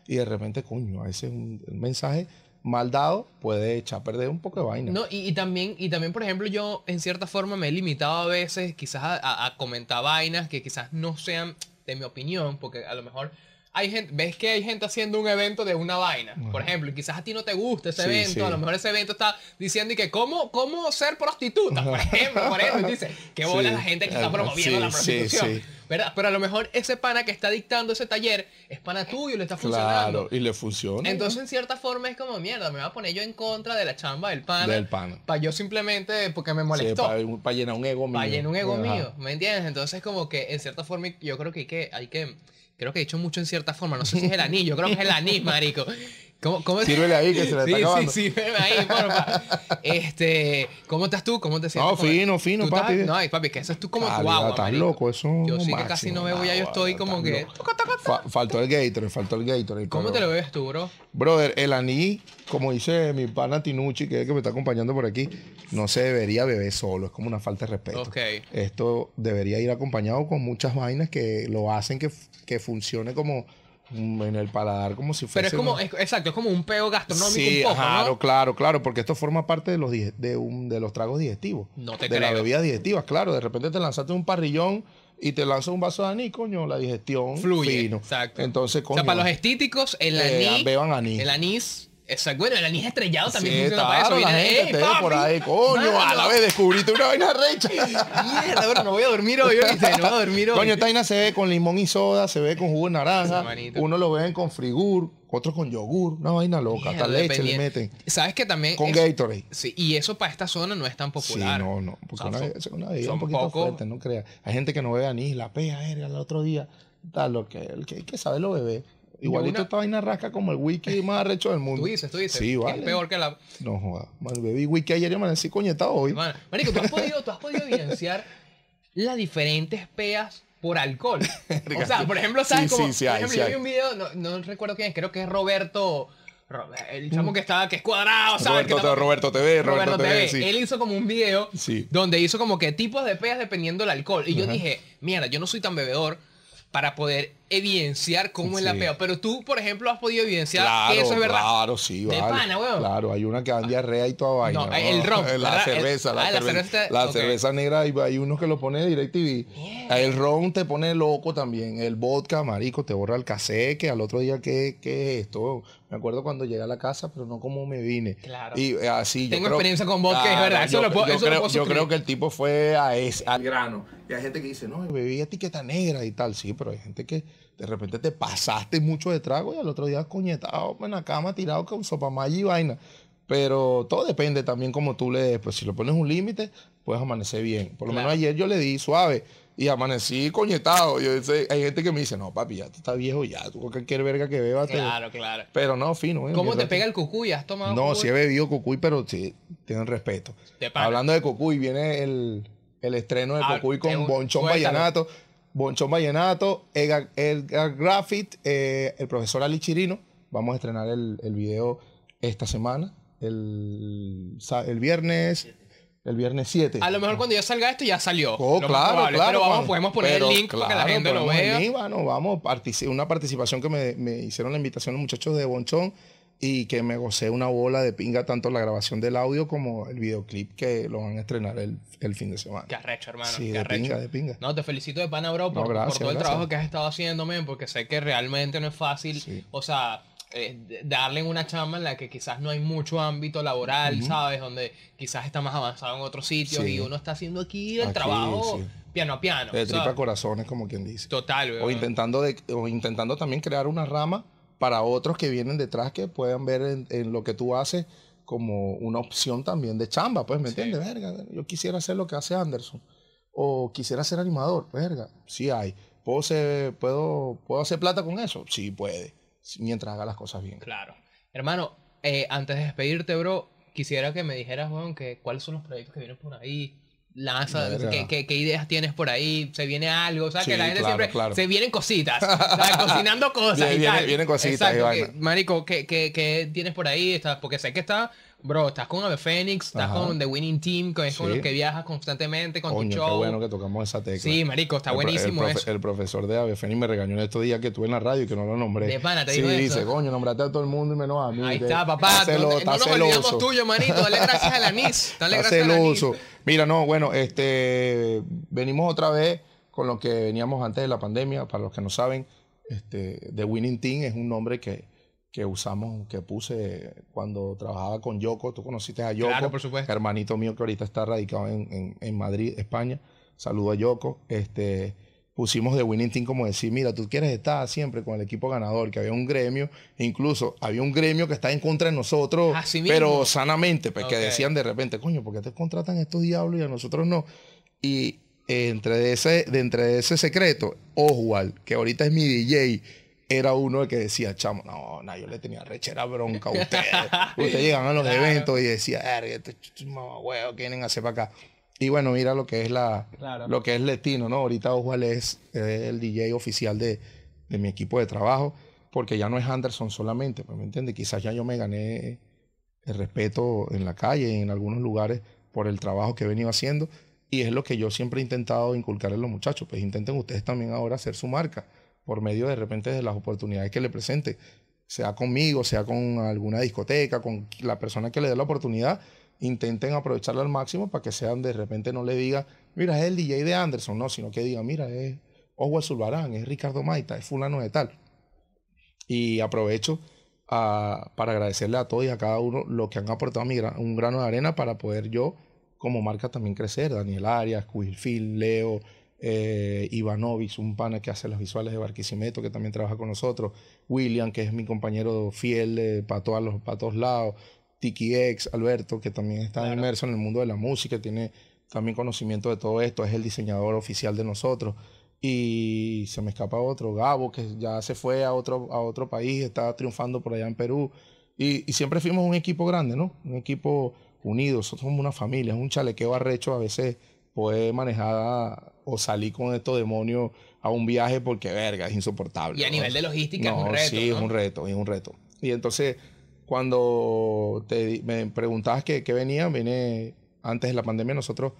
y de repente, coño, ese un, mensaje mal dado, puede echar a perder un poco de vaina. No, y, también, y también, por ejemplo, yo en cierta forma me he limitado a veces quizás a, comentar vainas que quizás no sean de mi opinión, porque a lo mejor hay gente, ves que hay gente haciendo un evento de una vaina, por ejemplo, y quizás a ti no te gusta ese evento, a lo mejor ese evento está diciendo y que cómo, cómo ser prostituta, por ejemplo, por ejemplo, dice, qué bola la gente que está ah, promoviendo la prostitución. Pero a lo mejor ese pana que está dictando ese taller es pana tuyo y le está funcionando. Claro, y le funciona. Entonces, en cierta forma, es como, mierda, me voy a poner yo en contra de la chamba del pana. Del pana. Para yo simplemente, porque me molestó. para llenar un ego mío. Para llenar un ego mío, ¿me entiendes? Entonces, como que, en cierta forma, yo creo que hay que... Hay que creo que he dicho mucho en cierta forma, no sé si es el anillo, creo que es el anís, marico. ¿Cómo, cómo... Sírvele ahí que se le está acabando. Sí, sí, ahí, porfa. [laughs] Este, ¿cómo estás tú? ¿Cómo te sientes? No, fino, fino, papi. No, papi, que eso es tú como ah, tu Estás loco, eso Yo sí que casi no bebo, ya yo estoy como que... faltó el gator, faltó el el ¿Cómo te lo bebes tú, bro? Brother, el aní, como dice mi pana Tinucci, que es el que me está acompañando por aquí, no se debería beber solo, es como una falta de respeto. Esto debería ir acompañado con muchas vainas que lo hacen que, que funcione como Mm, en el paladar como si fuese. Pero es como, exacto, es como un peo gastronómico. un poco, claro, claro, claro, porque esto forma parte de los, de, un, de los tragos digestivos. No De la bebida digestiva claro. De repente te lanzaste un parrillón y te lanzas un vaso de anís, coño, la digestión fluye. Exacto. Entonces, para los estíticos, eh, el anís. El anís Exacto, bueno, el anís estrellado también funciona para eso. Viene, gente eh, te por ahí, coño, a la vez descubriste una vaina recha. Mierda, no voy a dormir hoy, No voy a dormir hoy. Coño, esta se ve con limón y soda, se ve con jugo de naranja. Uno lo ven con frigur, otros con yogur, una vaina loca, hasta leche le meten. ¿Sabes que también? Con Gatorade. Sí, y eso para esta zona no es tan popular. Sí, no, no, porque una, bebida un poquito fuerte, no creas. Hay gente que no bebe anís, la pea era el otro día, tal, lo que, el que sabe lo bebe. Igualito estaba esta vaina rasca como el wiki [laughs] más arrecho del mundo. Tú dices, tú dices. Sí, vale. Es peor que la. No jodas. Bebí wiki ayer y amanecí coñetado hoy. Man, ¿tú has, podido, tú has podido evidenciar las diferentes peas por alcohol. [laughs] o sea, por ejemplo, ¿sabes? Sí, sí, sí, por ejemplo, yo vi un video, no, no, recuerdo quién es, creo que es Roberto. el chamo mm. que estaba, que es cuadrado, ¿sabes? Roberto, Roberto TV, Roberto, Roberto TV. él hizo como un video donde hizo como que tipos de peas dependiendo del alcohol. Y yo dije, mierda, yo no soy tan bebedor para poder evidenciar cómo es la peor Pero tú, por ejemplo, has podido evidenciar que eso es verdad. Claro, sí, Claro, hay una que anda diarrea y toda vaina. No, [laughs] el ron. La cerveza, la, ah, cerveza, negra, hay, hay, unos que lo pone DirecTV. El ron te pone loco también. El vodka, marico, te borra el caseque. Al otro día, ¿qué, es esto? Me acuerdo cuando llegué a la casa, pero no como me vine. Y así ah, Tengo creo, experiencia con vodka, es verdad. Eso yo, creo, que el tipo fue a ese, al grano. Y hay gente que dice, no, bebí etiqueta negra y tal. Sí, pero hay gente que de repente te pasaste mucho de trago y al otro día coñetado en la cama tirado con mal y vaina. Pero todo depende también como tú le... Pues si le pones un límite, puedes amanecer bien. Por lo menos ayer yo le di suave y amanecí coñetado. Yo hay gente que me dice, no, papi, ya tú estás viejo ya, tú cualquier verga que bebas. Claro, claro. Pero no, fino. Eh, ¿Cómo te pega el cucuy? ¿Has tomado No, si he bebido cucuy, pero sí, tienen respeto. Hablando de cucuy, viene el, estreno de ah, cucuy con bonchón vallenato. Bonchón Vallenato, Edgar, Graffit, eh, el profesor Ali Chirino. Vamos a estrenar el, video esta semana, el, viernes. El viernes 7. A lo mejor cuando ya salga esto ya salió. Oh, claro, claro. Pero vamos, podemos poner el link para que la gente lo vea. bueno, vamos, una participación que me, me, hicieron la invitación los muchachos de Bonchón y que me gocé una bola de pinga tanto la grabación del audio como el videoclip que lo van a estrenar el, fin de semana. Qué arrecho, hermano. Sí, Qué de pinga, de pinga. No, te felicito de pana, por, todo el trabajo que has estado haciéndome, porque sé que realmente no es fácil, o sea, eh, darle una chamba en la que quizás no hay mucho ámbito laboral, ¿sabes? Donde quizás está más avanzado en otro sitio y uno está haciendo aquí el trabajo... piano a piano. De tripa corazones, como quien dice. Total, O intentando, de, o intentando también crear una rama para otros que vienen detrás que puedan ver en, lo que tú haces como una opción también de chamba, pues, ¿me entiendes? Verga, yo quisiera hacer lo que hace Anderson. O quisiera ser animador, verga, sí hay. ¿Puedo, puedo, ¿Puedo hacer plata con eso? Sí puede, mientras haga las cosas bien. Claro. Hermano, eh, antes de despedirte, bro, quisiera que me dijeras, weón, que cuáles son los proyectos que vienen por ahí, Lanza, ¿qué, qué, qué, ideas tienes por ahí? ¿Se viene algo? O sea, que la gente siempre se vienen cositas, [laughs] cocinando cosas. y tal. vienen cositas, Exacto, que, Marico, ¿qué, ¿qué, qué, tienes por ahí? Porque sé que está Bro, estás con Ave Fénix, estás con The Winning Team, que es con los que viajas constantemente con tu show. Qué bueno que tocamos esa tecla. Sí, marico, está buenísimo el eso. El profesor de Ave Fénix me regañó en estos días que estuve en la radio y que no lo nombré. De pana, te sí, digo Sí, dice, Coño, nombrate a todo el mundo y menos a ah, mí. Ahí está, papá. Está celoso, no, está no nos olvidamos tuyo, manito. Dale gracias la la [laughs] Dale está gracias celoso. la Mira, no, bueno, este, venimos otra vez con lo que veníamos antes de la pandemia. Para los que no saben, este, The Winning Team es un nombre que que usamos, que puse cuando trabajaba con Yoko. Tú conociste a Yoko, por supuesto. hermanito mío que ahorita está radicado en, Madrid, España. Saludo a Yoko. Este, pusimos de Winning Team como decir, mira, tú quieres estar siempre con el equipo ganador, que había un gremio, e incluso había un gremio que está en contra de nosotros, ah, pero sanamente, pues que decían de repente, coño, ¿por qué te contratan estos diablos y a nosotros no? Y eh, entre de ese, de entre ese secreto, Oswald, que ahorita es mi DJ, era uno el que decía, chamo, no, no, yo le tenía rechera bronca a ustedes. ustedes llegan a los [laughs] eventos y decía, este mamá huevo, ¿qué vienen a hacer para acá? Y bueno, mira lo que es la lo que es ¿no? Ahorita Oswald es el DJ oficial de, de, mi equipo de trabajo, porque ya no es Anderson solamente, pues, ¿me entiendes? Quizás ya yo me gané el respeto en la calle y en algunos lugares por el trabajo que he venido haciendo. Y es lo que yo siempre he intentado inculcar en los muchachos. Pues intenten ustedes también ahora hacer su marca por medio de repente de las oportunidades que le presente, sea conmigo, sea con alguna discoteca, con la persona que le dé la oportunidad, intenten aprovecharla al máximo para que sean de repente no le diga, mira, es el DJ de Anderson, no, sino que diga, mira, es Oswald Zulbarán, es Ricardo Maita, es fulano de tal. Y aprovecho ah, para agradecerle a todos y a cada uno lo que han aportado a un grano de arena para poder yo como marca también crecer, Daniel Arias, Quilfil, Leo, eh, un pana que hace los visuales de Barquisimeto, que también trabaja con nosotros, William, que es mi compañero fiel para, todos los, lados, Tiki X, Alberto, que también está inmerso en el mundo de la música, tiene también conocimiento de todo esto, es el diseñador oficial de nosotros. Y se me escapa otro, Gabo, que ya se fue a otro, a otro país, está triunfando por allá en Perú. Y, y siempre fuimos un equipo grande, ¿no? Un equipo unido, somos una familia, es un chalequeo arrecho a veces fue manejada o salir con estos demonios a un viaje porque verga, es insoportable. Y a nivel de logística es un reto. Sí, es un reto, es un reto. Y entonces, cuando me preguntabas qué, venía, vine antes de la pandemia, nosotros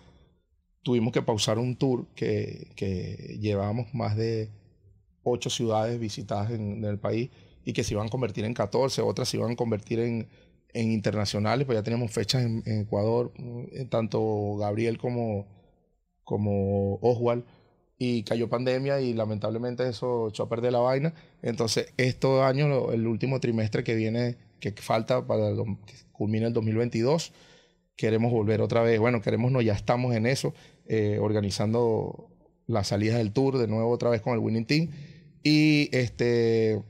tuvimos que pausar un tour que, que llevábamos más de ocho ciudades visitadas en, el país y que se iban a convertir en 14, otras se iban a convertir en, en internacionales, pues ya teníamos fechas en Ecuador, eh, tanto Gabriel como como Oswald, y cayó pandemia y lamentablemente eso echó a perder la vaina. Entonces, estos años, el último trimestre que viene, que falta para que culmine el 2022, queremos volver otra vez. Bueno, queremos, no, ya estamos en eso, eh, organizando las salidas del tour de nuevo otra vez con el Winning Team. Y este,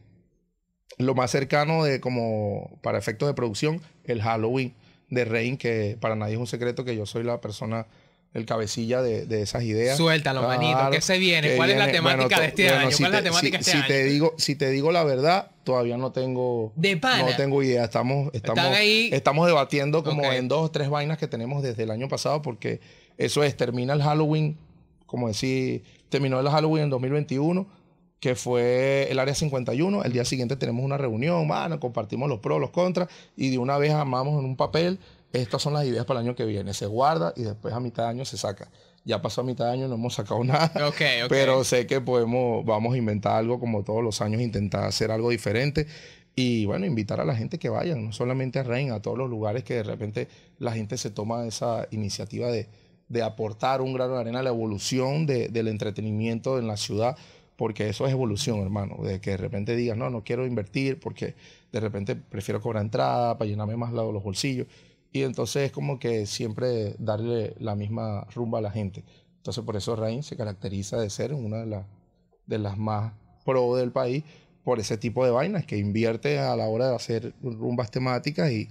lo más cercano de como para efectos de producción, el Halloween de Reign, que para nadie es un secreto que yo soy la persona el cabecilla de, esas ideas. Suéltalo, manito. ¿Qué se viene? ¿Cuál es la temática de este año? ¿Cuál te, es la temática de este digo, si te digo la verdad, todavía no tengo, ¿De no tengo idea. Estamos, estamos, estamos debatiendo como en dos o tres vainas que tenemos desde el año pasado, porque eso es, termina el Halloween, como decir, terminó el Halloween en 2021 que fue el área 51. El día siguiente tenemos una reunión, mano, compartimos los pros, los contras, y de una vez amamos en un papel estas son las ideas para el año que viene. Se guarda y después a mitad de año se saca. Ya pasó a mitad de año, no hemos sacado [laughs] nada. Pero sé que podemos, vamos a inventar algo como todos los años, intentar hacer algo diferente. Y bueno, invitar a la gente que vaya. no solamente a Reina, a todos los lugares que de repente la gente se toma esa iniciativa de, de aportar un grano de arena a la evolución del entretenimiento en la ciudad, porque eso es evolución, hermano. De que de repente digas, no, no quiero invertir porque de repente prefiero cobrar entrada para llenarme más lado los bolsillos. Y entonces es como que siempre darle la misma rumba a la gente. Entonces por eso Rain se caracteriza de ser una de, las más pro del país por ese tipo de vainas que invierte a la hora de hacer rumbas temáticas y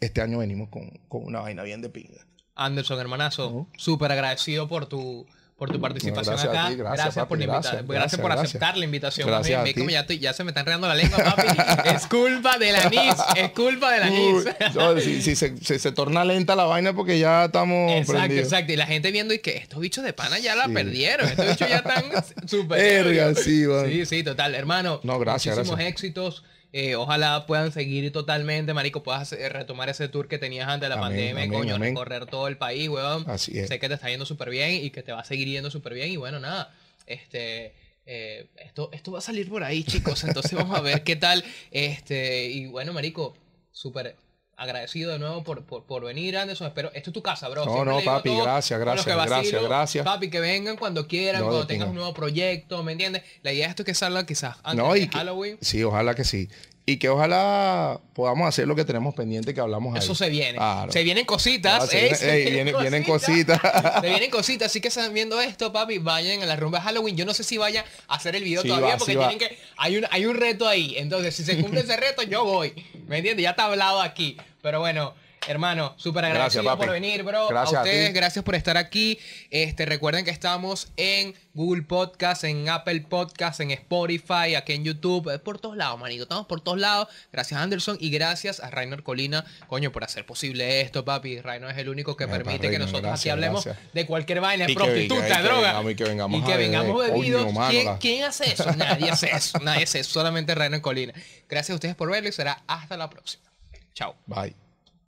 este año venimos con, con una vaina bien de pinga. Anderson, hermanazo, súper agradecido por tu por tu participación gracias acá. gracias, por la gracias, gracias, por aceptar la invitación. Gracias A Ya, ya, se me está enredando la lengua, papi. [laughs] es culpa de la NIS, Es culpa de la NIS. si, se, torna lenta la vaina porque ya estamos. Exacto, exacto. Y la gente viendo y que estos bichos de pana ya la perdieron. Estos bichos ya están [laughs] súper. sí, sí, total. Hermano, no, gracias, muchísimos éxitos. Eh, ojalá puedan seguir totalmente, marico, puedas eh, retomar ese tour que tenías antes de la pandemia, coño, recorrer todo el país, weón. Así es. Sé que te está yendo súper bien y que te va a seguir yendo súper bien y bueno, nada, este... Eh, esto, esto va a salir por ahí, chicos. Entonces vamos a ver qué tal. Este, y bueno, Marico, súper agradecido de nuevo por, por, por, venir, Anderson. Espero, esto es tu casa, bro. No, no, papi, gracias, gracias, gracias, gracias. Papi, que vengan cuando quieran, cuando tengas un nuevo proyecto, ¿me entiendes? La idea es esto que salga quizás antes de Halloween. Sí, ojalá que sí. Y que ojalá podamos hacer lo que tenemos pendiente que hablamos ahí. Eso se viene. Se vienen cositas. Ah, ¿eh? se vienen, cositas. vienen, cositas. se vienen cositas. Así que están viendo esto, papi. Vayan a la rumba de Halloween. Yo no sé si vaya a hacer el video todavía porque tienen que. Hay un, hay un reto ahí. Entonces, si se cumple [laughs] ese reto, yo voy. ¿Me entiendes? Ya está hablado aquí. Pero bueno, Hermano, súper agradecido por venir, bro. Gracias a ustedes, gracias por estar aquí. Este, recuerden que estamos en Google Podcast, en Apple Podcast, en Spotify, aquí en YouTube, eh, por todos lados, manito. Estamos por todos lados. Gracias Anderson y gracias a Rainer Colina, coño, por hacer posible esto, papi. Rainer es el único que permite que nosotros aquí hablemos de cualquier vaina, y prostituta, droga. Y que vengamos, y que vengamos bebidos. ¿Quién, ¿Quién hace eso? Nadie hace eso. Nadie hace eso. Solamente Rainer Colina. Gracias a ustedes por verlo y será hasta la próxima. Chao. Bye.